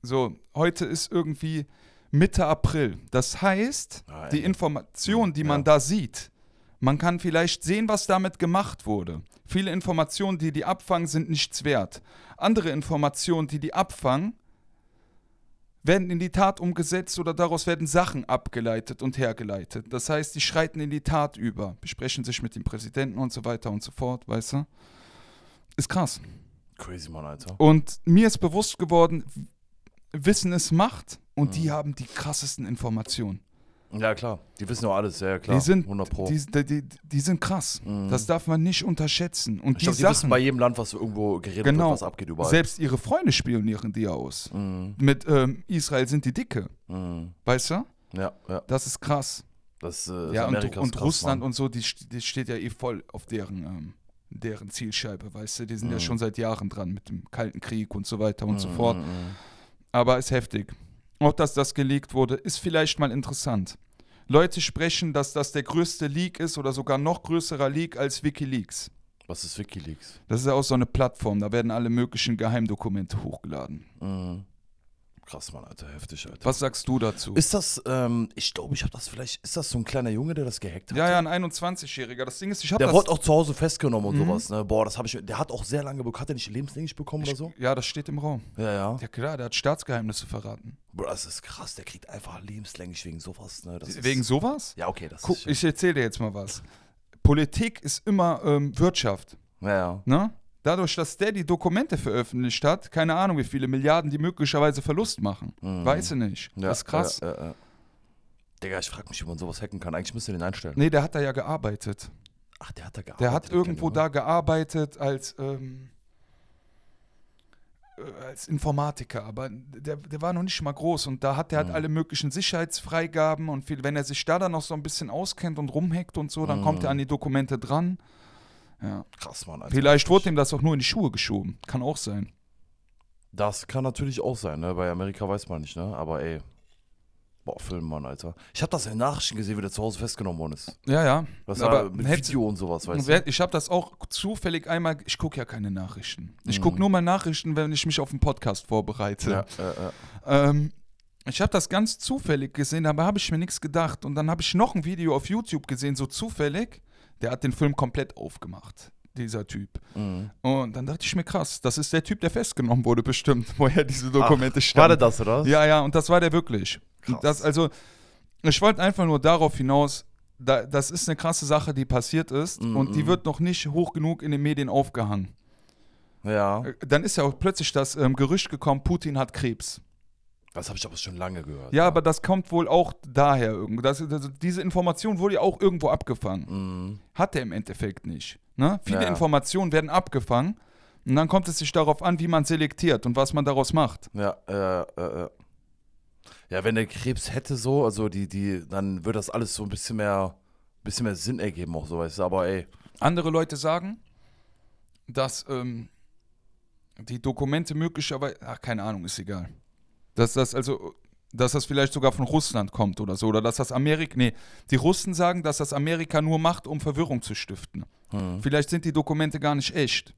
So, heute ist irgendwie Mitte April. Das heißt, Nein. Ah, die Information, die man ja. da sieht, man kann vielleicht sehen, was damit gemacht wurde. Viele Informationen, die die abfangen, sind nichts wert. Andere Informationen, die die abfangen, werden in die Tat umgesetzt oder daraus werden Sachen abgeleitet und hergeleitet. Das heißt, die schreiten in die Tat über, besprechen sich mit dem Präsidenten und so weiter und so fort, weißt du? Ist krass. Crazy Mann, Alter. Und mir ist bewusst geworden, Wissen ist Macht und mhm. die haben die krassesten Informationen. Ja, klar. Die wissen doch alles, ja, klar. Die sind, 100 Pro. Die, die, die sind krass. Mhm. Das darf man nicht unterschätzen. Und ich die, glaub, die Sachen, wissen bei jedem Land, was irgendwo geredet genau, wird, was abgeht überall. Selbst ihre Freunde spionieren die aus. Mhm. Mit ähm, Israel sind die Dicke. Mhm. Weißt du? Ja, ja. Das ist krass. Das äh, ja, und, und krass, Russland Mann. und so, die, die steht ja eh voll auf deren, ähm, deren Zielscheibe, weißt du? Die sind ja mhm. schon seit Jahren dran mit dem Kalten Krieg und so weiter und so mhm, fort. Mhm, Aber ist heftig auch dass das gelegt wurde, ist vielleicht mal interessant. Leute sprechen, dass das der größte Leak ist oder sogar noch größerer Leak als Wikileaks. Was ist Wikileaks? Das ist ja auch so eine Plattform, da werden alle möglichen Geheimdokumente hochgeladen. Mhm krass, Mann, Alter, heftig, Alter. Was sagst du dazu? Ist das, ähm, ich glaube, ich habe das vielleicht, ist das so ein kleiner Junge, der das gehackt hat? Ja, ja, ein 21-Jähriger. Das Ding ist, ich habe Der wurde auch zu Hause festgenommen und mhm. sowas, ne? Boah, das habe ich, der hat auch sehr lange hat der nicht lebenslänglich bekommen ich, oder so? Ja, das steht im Raum. Ja, ja. Ja, klar, der hat Staatsgeheimnisse verraten. Bro, das ist krass, der kriegt einfach lebenslänglich wegen sowas, ne? Das wegen ist, sowas? Ja, okay, das Guck, ist. Schön. Ich erzähle dir jetzt mal was. Politik ist immer ähm, Wirtschaft. Ja, ja. Ne? dadurch, dass der die Dokumente veröffentlicht hat, keine Ahnung, wie viele Milliarden die möglicherweise Verlust machen. Mhm. Weiß ich nicht. Ja, das ist krass. Ja, ja, Digga, ich frage mich, wie man sowas hacken kann. Eigentlich müsste den einstellen. Nee, der hat da ja gearbeitet. Ach, der hat da gearbeitet. Der hat irgendwo da gearbeitet als, ähm, äh, als Informatiker, aber der, der war noch nicht mal groß und da hat er halt mhm. alle möglichen Sicherheitsfreigaben und viel, wenn er sich da dann noch so ein bisschen auskennt und rumhackt und so, dann mhm. kommt er mhm. an die Dokumente dran. Ja. Krass, Mann. Alter. Vielleicht wurde ihm das auch nur in die Schuhe geschoben. Kann auch sein. Das kann natürlich auch sein, ne? Bei Amerika weiß man nicht, ne? Aber ey. Boah, Film, Mann, Alter. Ich habe das in den Nachrichten gesehen, wie der zu Hause festgenommen worden ist. Ja, ja. Das war Aber mit hätte, Video und sowas, weißt du? Ich habe das auch zufällig einmal. Ich gucke ja keine Nachrichten. Ich mhm. gucke nur mal Nachrichten, wenn ich mich auf einen Podcast vorbereite. Ja, ja, ja. Ähm, ich habe das ganz zufällig gesehen, aber habe ich mir nichts gedacht. Und dann habe ich noch ein Video auf YouTube gesehen, so zufällig. Der hat den Film komplett aufgemacht, dieser Typ. Mhm. Und dann dachte ich mir, krass, das ist der Typ, der festgenommen wurde, bestimmt, woher diese Dokumente Ach, stammen. War das, oder? Ja, ja, und das war der wirklich. Das, also, ich wollte einfach nur darauf hinaus, da, das ist eine krasse Sache, die passiert ist mhm. und die mhm. wird noch nicht hoch genug in den Medien aufgehangen. Ja. Äh, dann ist ja auch plötzlich das ähm, Gerücht gekommen, Putin hat Krebs. Das habe ich aber schon lange gehört. Ja, ja, aber das kommt wohl auch daher irgendwo. Das, das, diese Information wurde ja auch irgendwo abgefangen. Mhm. Hat er im Endeffekt nicht. Ne? Viele ja. Informationen werden abgefangen und dann kommt es sich darauf an, wie man selektiert und was man daraus macht. Ja, äh, äh, äh. ja, wenn der Krebs hätte so, also die, die, dann würde das alles so ein bisschen mehr, bisschen mehr Sinn ergeben auch so, weißt du, aber ey. Andere Leute sagen, dass ähm, die Dokumente möglicherweise, ach keine Ahnung, ist egal. Dass das also, dass das vielleicht sogar von Russland kommt oder so. Oder dass das Amerika, nee, die Russen sagen, dass das Amerika nur macht, um Verwirrung zu stiften. Mhm. Vielleicht sind die Dokumente gar nicht echt.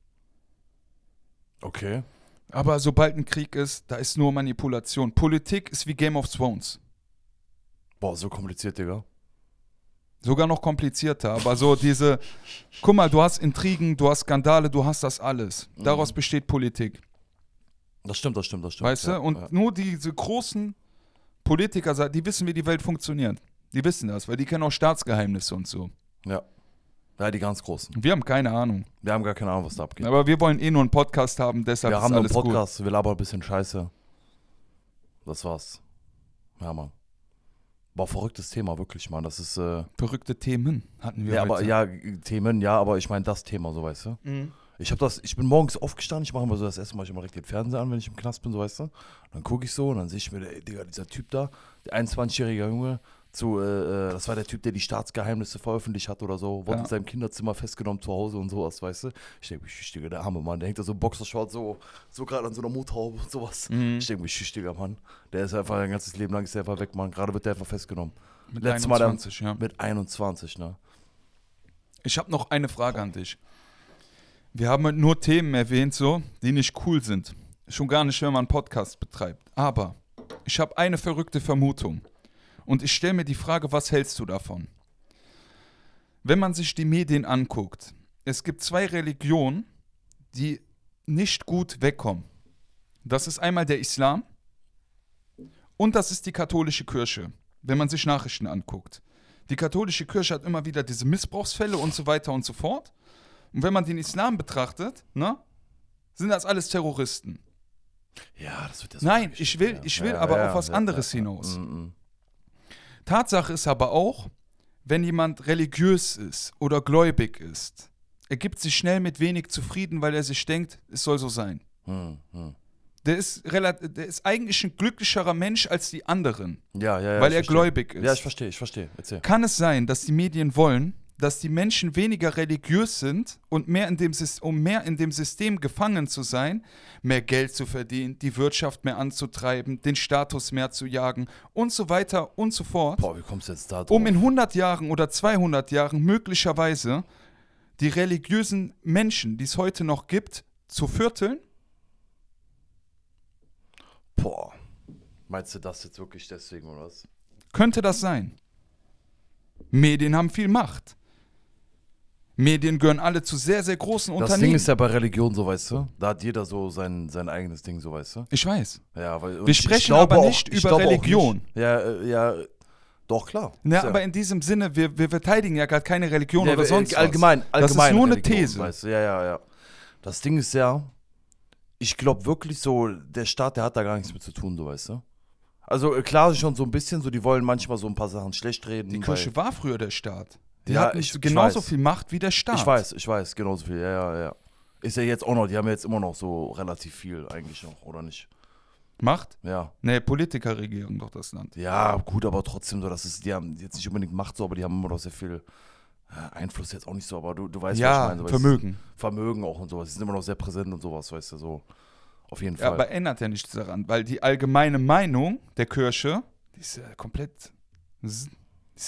Okay. Aber sobald ein Krieg ist, da ist nur Manipulation. Politik ist wie Game of Thrones. Boah, so kompliziert, Digga. Sogar noch komplizierter, aber so diese, guck mal, du hast Intrigen, du hast Skandale, du hast das alles. Mhm. Daraus mhm. besteht Politik. Das stimmt, das stimmt, das stimmt. Weißt ja, du? Und ja. nur diese großen Politiker, die wissen, wie die Welt funktioniert. Die wissen das, weil die kennen auch Staatsgeheimnisse und so. Ja. Ja, die ganz großen. Wir haben keine Ahnung. Wir haben gar keine Ahnung, was da abgeht. Aber wir wollen eh nur einen Podcast haben, deshalb wir haben alles einen Podcast, gut. wir labern ein bisschen Scheiße. Das war's. Ja, Mann. Boah, verrücktes Thema, wirklich, Mann. Das ist. Äh Verrückte Themen hatten wir ja, heute. Aber, ja, Themen, ja, aber ich meine das Thema, so weißt du. Mhm. Ich habe das, ich bin morgens aufgestanden, ich mache immer so das erste Mal, ich mache direkt den Fernseher an, wenn ich im Knast bin, so weißt du. Dann gucke ich so und dann sehe ich mir, ey, Digga, dieser Typ da, der 21-jährige Junge, zu, äh, äh, das war der Typ, der die Staatsgeheimnisse veröffentlicht hat oder so, wurde ja. in seinem Kinderzimmer festgenommen zu Hause und sowas, weißt du? Ich denke, ich Digga, der arme Mann, der hängt da so Boxershort so, so gerade an so einer Muthaube und sowas. Mhm. Ich denke, ich Digga, Mann, der ist einfach ein ganzes Leben lang ist der einfach weg, Mann. Gerade wird der einfach festgenommen. Mit Letztes 21, Mal dann, ja. Mit 21, ne? Ich habe noch eine Frage an dich. Wir haben heute nur Themen erwähnt, so, die nicht cool sind. Schon gar nicht, wenn man einen Podcast betreibt. Aber ich habe eine verrückte Vermutung. Und ich stelle mir die Frage, was hältst du davon? Wenn man sich die Medien anguckt, es gibt zwei Religionen, die nicht gut wegkommen. Das ist einmal der Islam und das ist die katholische Kirche, wenn man sich Nachrichten anguckt. Die katholische Kirche hat immer wieder diese Missbrauchsfälle und so weiter und so fort. Und wenn man den Islam betrachtet, ne, sind das alles Terroristen. Ja, das wird das. Nein, ich will, ja. ich will ja, aber ja, auf was anderes hinaus. Mhm, mhm. Tatsache ist aber auch, wenn jemand religiös ist oder gläubig ist, er gibt sich schnell mit wenig zufrieden, weil er sich denkt, es soll so sein. Mhm. mhm. Der ist, der ist eigentlich ein glücklicherer Mensch als die anderen. Ja, ja, ja. Weil er verstehe. gläubig ist. Ja, ich verstehe, ich verstehe. Erzähl. Kann es sein, dass die Medien wollen, dass die Menschen weniger religiös sind und mehr in dem, um mehr in dem System gefangen zu sein, mehr Geld zu verdienen, die Wirtschaft mehr anzutreiben, den Status mehr zu jagen und so weiter und so fort. Boah, wie kommst du jetzt da drauf? Um in 100 Jahren oder 200 Jahren möglicherweise die religiösen Menschen, die es heute noch gibt, zu vierteln? Boah. Meinst du das jetzt wirklich deswegen oder was? Könnte das sein? Medien haben viel Macht. Medien gehören alle zu sehr, sehr großen das Unternehmen. Das Ding ist ja bei Religion so, weißt du? Da hat jeder so sein, sein eigenes Ding, so, weißt du? Ich weiß. Ja, weil, Wir sprechen aber nicht über Religion. Nicht. Ja, äh, ja. Doch, klar. Ja, aber in diesem Sinne, wir, wir verteidigen ja gerade keine Religion ja, oder sonst allgemein, was. Allgemein, Das ist nur eine These. Weißt du? Ja, ja, ja. Das Ding ist ja, ich glaube wirklich so, der Staat, der hat da gar nichts mit zu tun, so, weißt du? Also äh, klar, schon so ein bisschen, so die wollen manchmal so ein paar Sachen schlecht reden. Die Kirche war früher der Staat. Die ja, hatten ich, genauso ich viel Macht wie der Staat. Ich weiß, ich weiß, genauso viel. Ja, ja, ja. Ist ja jetzt auch noch, die haben jetzt immer noch so relativ viel eigentlich noch, oder nicht? Macht? Ja. Nee, Politiker regieren doch das Land. Ja, gut, aber trotzdem so, das ist, die haben jetzt nicht unbedingt Macht so, aber die haben immer noch sehr viel äh, Einfluss jetzt auch nicht so, aber du, du weißt, ja, was ich meine. So, Vermögen. Weißt, Vermögen auch und sowas. Die sind immer noch sehr präsent und sowas, weißt du, so. Auf jeden Fall. Ja, aber ändert ja nichts daran, weil die allgemeine Meinung der Kirche, die ist ja komplett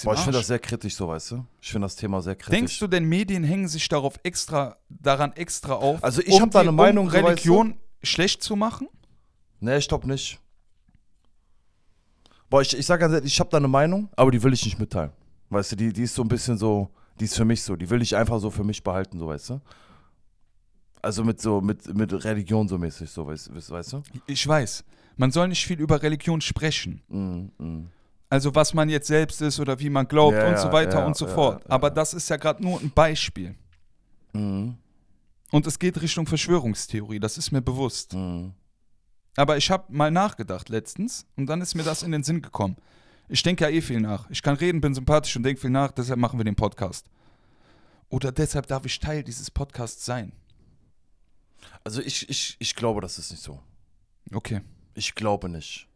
Boah, ich finde das sehr kritisch, so weißt du. Ich finde das Thema sehr kritisch. Denkst du denn, Medien hängen sich darauf extra, daran extra auf? Also ich um habe da eine Meinung, um Religion so, weißt du? schlecht zu machen? Nee, ich glaube nicht. Boah, ich, ich sage ganz ehrlich, ich habe da eine Meinung, aber die will ich nicht mitteilen. Weißt du, die, die ist so ein bisschen so, die ist für mich so, die will ich einfach so für mich behalten, so weißt du. Also mit so, mit, mit Religion so mäßig, so weißt, weißt du. Ich weiß. Man soll nicht viel über Religion sprechen. Mm, mm. Also was man jetzt selbst ist oder wie man glaubt ja, und so weiter ja, und so fort. Aber das ist ja gerade nur ein Beispiel. Mhm. Und es geht Richtung Verschwörungstheorie, das ist mir bewusst. Mhm. Aber ich habe mal nachgedacht letztens und dann ist mir das in den Sinn gekommen. Ich denke ja eh viel nach. Ich kann reden, bin sympathisch und denke viel nach, deshalb machen wir den Podcast. Oder deshalb darf ich Teil dieses Podcasts sein. Also ich, ich, ich glaube, das ist nicht so. Okay. Ich glaube nicht.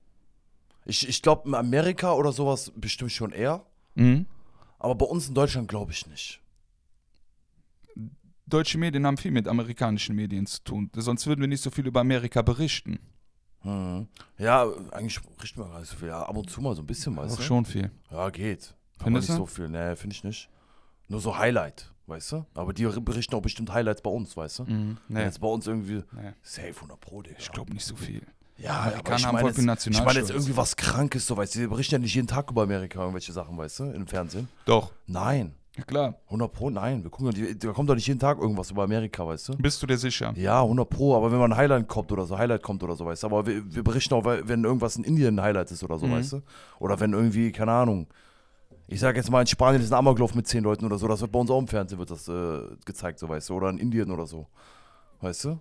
Ich, ich glaube, in Amerika oder sowas bestimmt schon eher. Mhm. Aber bei uns in Deutschland glaube ich nicht. Deutsche Medien haben viel mit amerikanischen Medien zu tun. Sonst würden wir nicht so viel über Amerika berichten. Mhm. Ja, eigentlich berichten wir gar nicht so viel. Ja, ab und zu mal so ein bisschen, weißt Auch du? schon viel. Ja, geht. Findest Aber nicht du? so viel. Nee, finde ich nicht. Nur so Highlight, weißt du? Aber die berichten auch bestimmt Highlights bei uns, weißt du? Mhm. Nee. Jetzt bei uns irgendwie nee. safe 100 Pro, Digga. Ich glaube nicht so viel. Ja, Amerikaner ich meine, haben voll Ich meine jetzt irgendwie was Krankes, so weißt du. Wir berichten ja nicht jeden Tag über Amerika irgendwelche Sachen, weißt du, im Fernsehen. Doch. Nein. Ja, klar. 100 Pro, nein. Wir gucken, da kommt doch nicht jeden Tag irgendwas über Amerika, weißt du? Bist du dir sicher? Ja, 100 Pro. Aber wenn man ein Highlight kommt oder so, Highlight kommt oder so, weißt du. Aber wir, wir berichten auch, wenn irgendwas in Indien ein Highlight ist oder so, mhm. weißt du. Oder wenn irgendwie, keine Ahnung, ich sage jetzt mal, in Spanien ist ein Amoklauf mit zehn Leuten oder so. Das wird bei uns auch im Fernsehen wird das äh, gezeigt, so weißt du. Oder in Indien oder so, weißt du.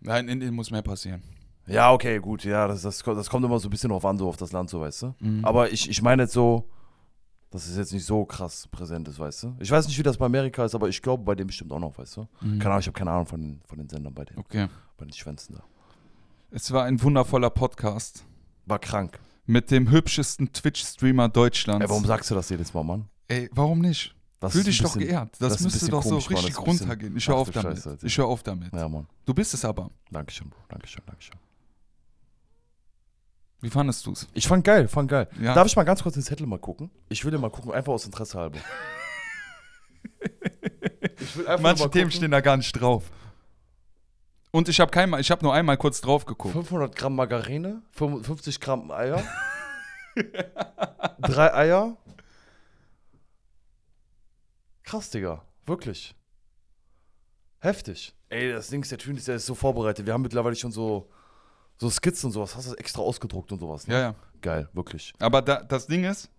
Nein, in Indien muss mehr passieren. Ja, okay, gut, ja, das, das, das kommt immer so ein bisschen drauf an, so auf das Land, so, weißt du. Mhm. Aber ich, ich meine jetzt so, dass es jetzt nicht so krass präsent ist, weißt du. Ich weiß nicht, wie das bei Amerika ist, aber ich glaube, bei dem bestimmt auch noch, weißt du. Mhm. Keine Ahnung, ich habe keine Ahnung von den, von den Sendern bei den, okay. bei den Schwänzen da. Es war ein wundervoller Podcast. War krank. Mit dem hübschesten Twitch-Streamer Deutschlands. Ey, warum sagst du das jedes Mal, Mann? Ey, warum nicht? Das Fühl dich bisschen, doch geehrt. Das, das müsste doch so richtig runtergehen. Ich höre auf damit. Scheiße, ich höre auf damit. Ja, Mann. Du bist es aber. Dankeschön, Bro. Dankeschön, Dankeschön. Wie fandest du es? Ich fand geil, fand geil. Ja. Darf ich mal ganz kurz den Zettel mal gucken? Ich will den mal gucken, einfach aus Interesse halber. Manche Themen stehen da gar nicht drauf. Und ich habe hab nur einmal kurz drauf geguckt. 500 Gramm Margarine, 50 Gramm Eier, drei Eier. Krass, Digga. Wirklich. Heftig. Ey, das Ding ist, der Tün der ist so vorbereitet. Wir haben mittlerweile schon so so Skizzen und sowas, hast du extra ausgedruckt und sowas. Ne? Ja, ja. Geil, wirklich. Aber da, das Ding ist,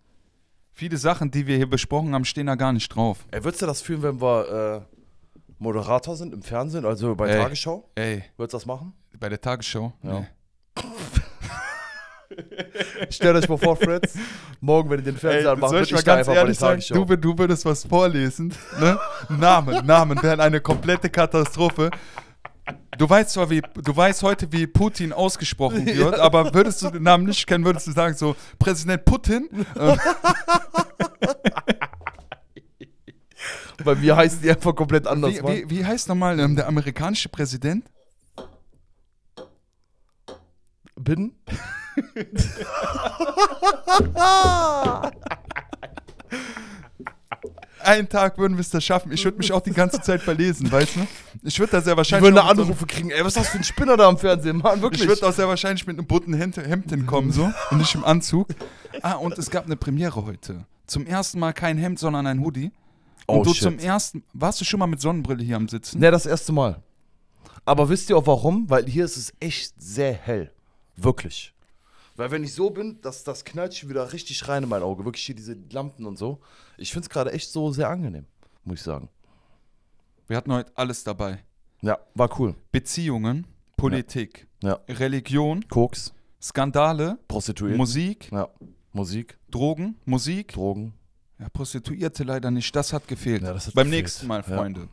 viele Sachen, die wir hier besprochen haben, stehen da gar nicht drauf. Ey, würdest du das fühlen, wenn wir äh, Moderator sind im Fernsehen, also bei ey, Tagesschau? Ey. Würdest du das machen? Bei der Tagesschau? Ja. Nee. Stellt euch mal vor, Fritz, morgen, wenn ihr den Fernseher anmacht, würde ich, ich ganz ehrlich sagen, du, du, würdest was vorlesen, ne? Namen, Namen wären eine komplette Katastrophe. Du weißt zwar, wie, du weißt heute, wie Putin ausgesprochen wird, ja. aber würdest du den Namen nicht kennen, würdest du sagen so, Präsident Putin? Bei mir wir heißen die einfach komplett anders. Wie, wie, wie heißt nochmal ähm, der amerikanische Präsident? Bin? einen Tag würden wir es das schaffen. Ich würde mich auch die ganze Zeit verlesen, weißt du? Ich würde da sehr wahrscheinlich. Ich würde eine Anrufe so kriegen, ey, was hast du für ein Spinner da am Fernsehen, Mann, wirklich. Ich würde auch sehr wahrscheinlich mit einem bunten Hemd hinkommen, mhm. so, und nicht im Anzug. Ah, und es gab eine Premiere heute. Zum ersten Mal kein Hemd, sondern ein Hoodie. Und oh, du shit. zum ersten. Warst du schon mal mit Sonnenbrille hier am Sitzen? Ne, das erste Mal. Aber wisst ihr auch warum? Weil hier ist es echt sehr hell. Wirklich. Weil wenn ich so bin, das, das knallt schon wieder richtig rein in mein Auge. Wirklich hier diese Lampen und so. Ich finde es gerade echt so sehr angenehm, muss ich sagen. Wir hatten heute alles dabei. Ja, war cool. Beziehungen, Politik, ja. Ja. Religion, Koks, Skandale, Prostituierte, Musik, ja. Musik, Drogen, Musik, Drogen. Ja, Prostituierte leider nicht. Das hat gefehlt. Ja, Das hat Beim gefehlt. nächsten Mal, Freunde.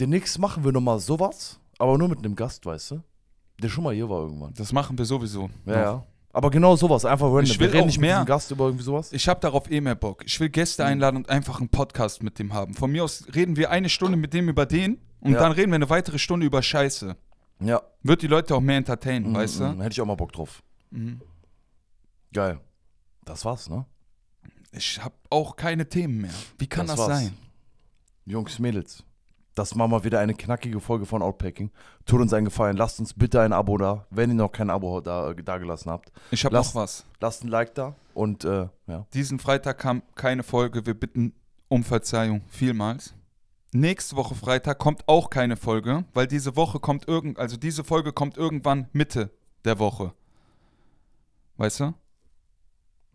Demnächst machen wir nochmal sowas, aber nur mit einem Gast, weißt du? Der schon mal hier war irgendwann. Das machen wir sowieso. Ja, ja. Aber genau sowas, einfach random. Ich will Wir reden auch nicht mehr. mit diesem Gast über irgendwie sowas. Ich habe darauf eh mehr Bock. Ich will Gäste hm. einladen und einfach einen Podcast mit dem haben. Von mir aus reden wir eine Stunde mit dem über den und Ja. dann reden wir eine weitere Stunde über Scheiße. Ja, Wird die Leute auch mehr entertainen, Mhm, weißt mhm, du? hätte ich auch mal Bock drauf. Mhm. Geil. Das war's, ne? Ich habe auch keine Themen mehr. Wie kann das, war's. sein? Jungs, Mädels, das war mal wieder eine knackige Folge von Outpacking. Tut uns einen Gefallen. Lasst uns bitte ein Abo da, wenn ihr noch kein Abo da, äh, da gelassen habt. Ich habe noch was. Lasst ein Like da und äh, ja. Diesen Freitag kam keine Folge. Wir bitten um Verzeihung vielmals. Nächste Woche Freitag kommt auch keine Folge, weil diese Woche kommt irgend, also diese Folge kommt irgendwann Mitte der Woche. Weißt du?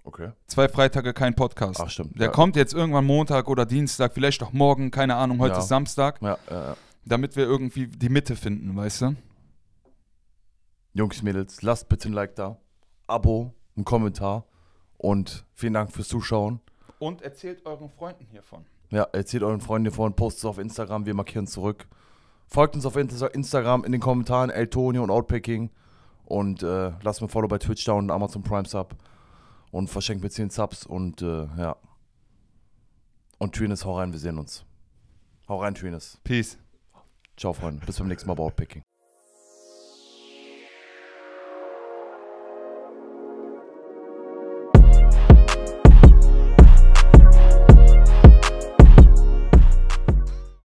Okay. Zwei Freitage kein Podcast. Ach, stimmt. Der ja. kommt jetzt irgendwann Montag oder Dienstag, vielleicht auch morgen, keine Ahnung, heute ja. ist Samstag. Ja, ja, Damit wir irgendwie die Mitte finden, weißt du? Jungs, Mädels, lasst bitte ein Like da, Abo, ein Kommentar und vielen Dank fürs Zuschauen. Und erzählt euren Freunden hiervon. Ja, erzählt euren Freunden hiervon, postet es auf Instagram, wir markieren zurück. Folgt uns auf Instagram in den Kommentaren Eltonio und Outpacking und äh, lasst mir ein Follow bei Twitch da und Amazon Prime Sub und verschenkt mir 10 Subs und äh, ja. Und Trines, hau rein, wir sehen uns. Hau rein, Trines. Peace. Ciao, Freunde. Bis zum nächsten Mal bei Outpicking.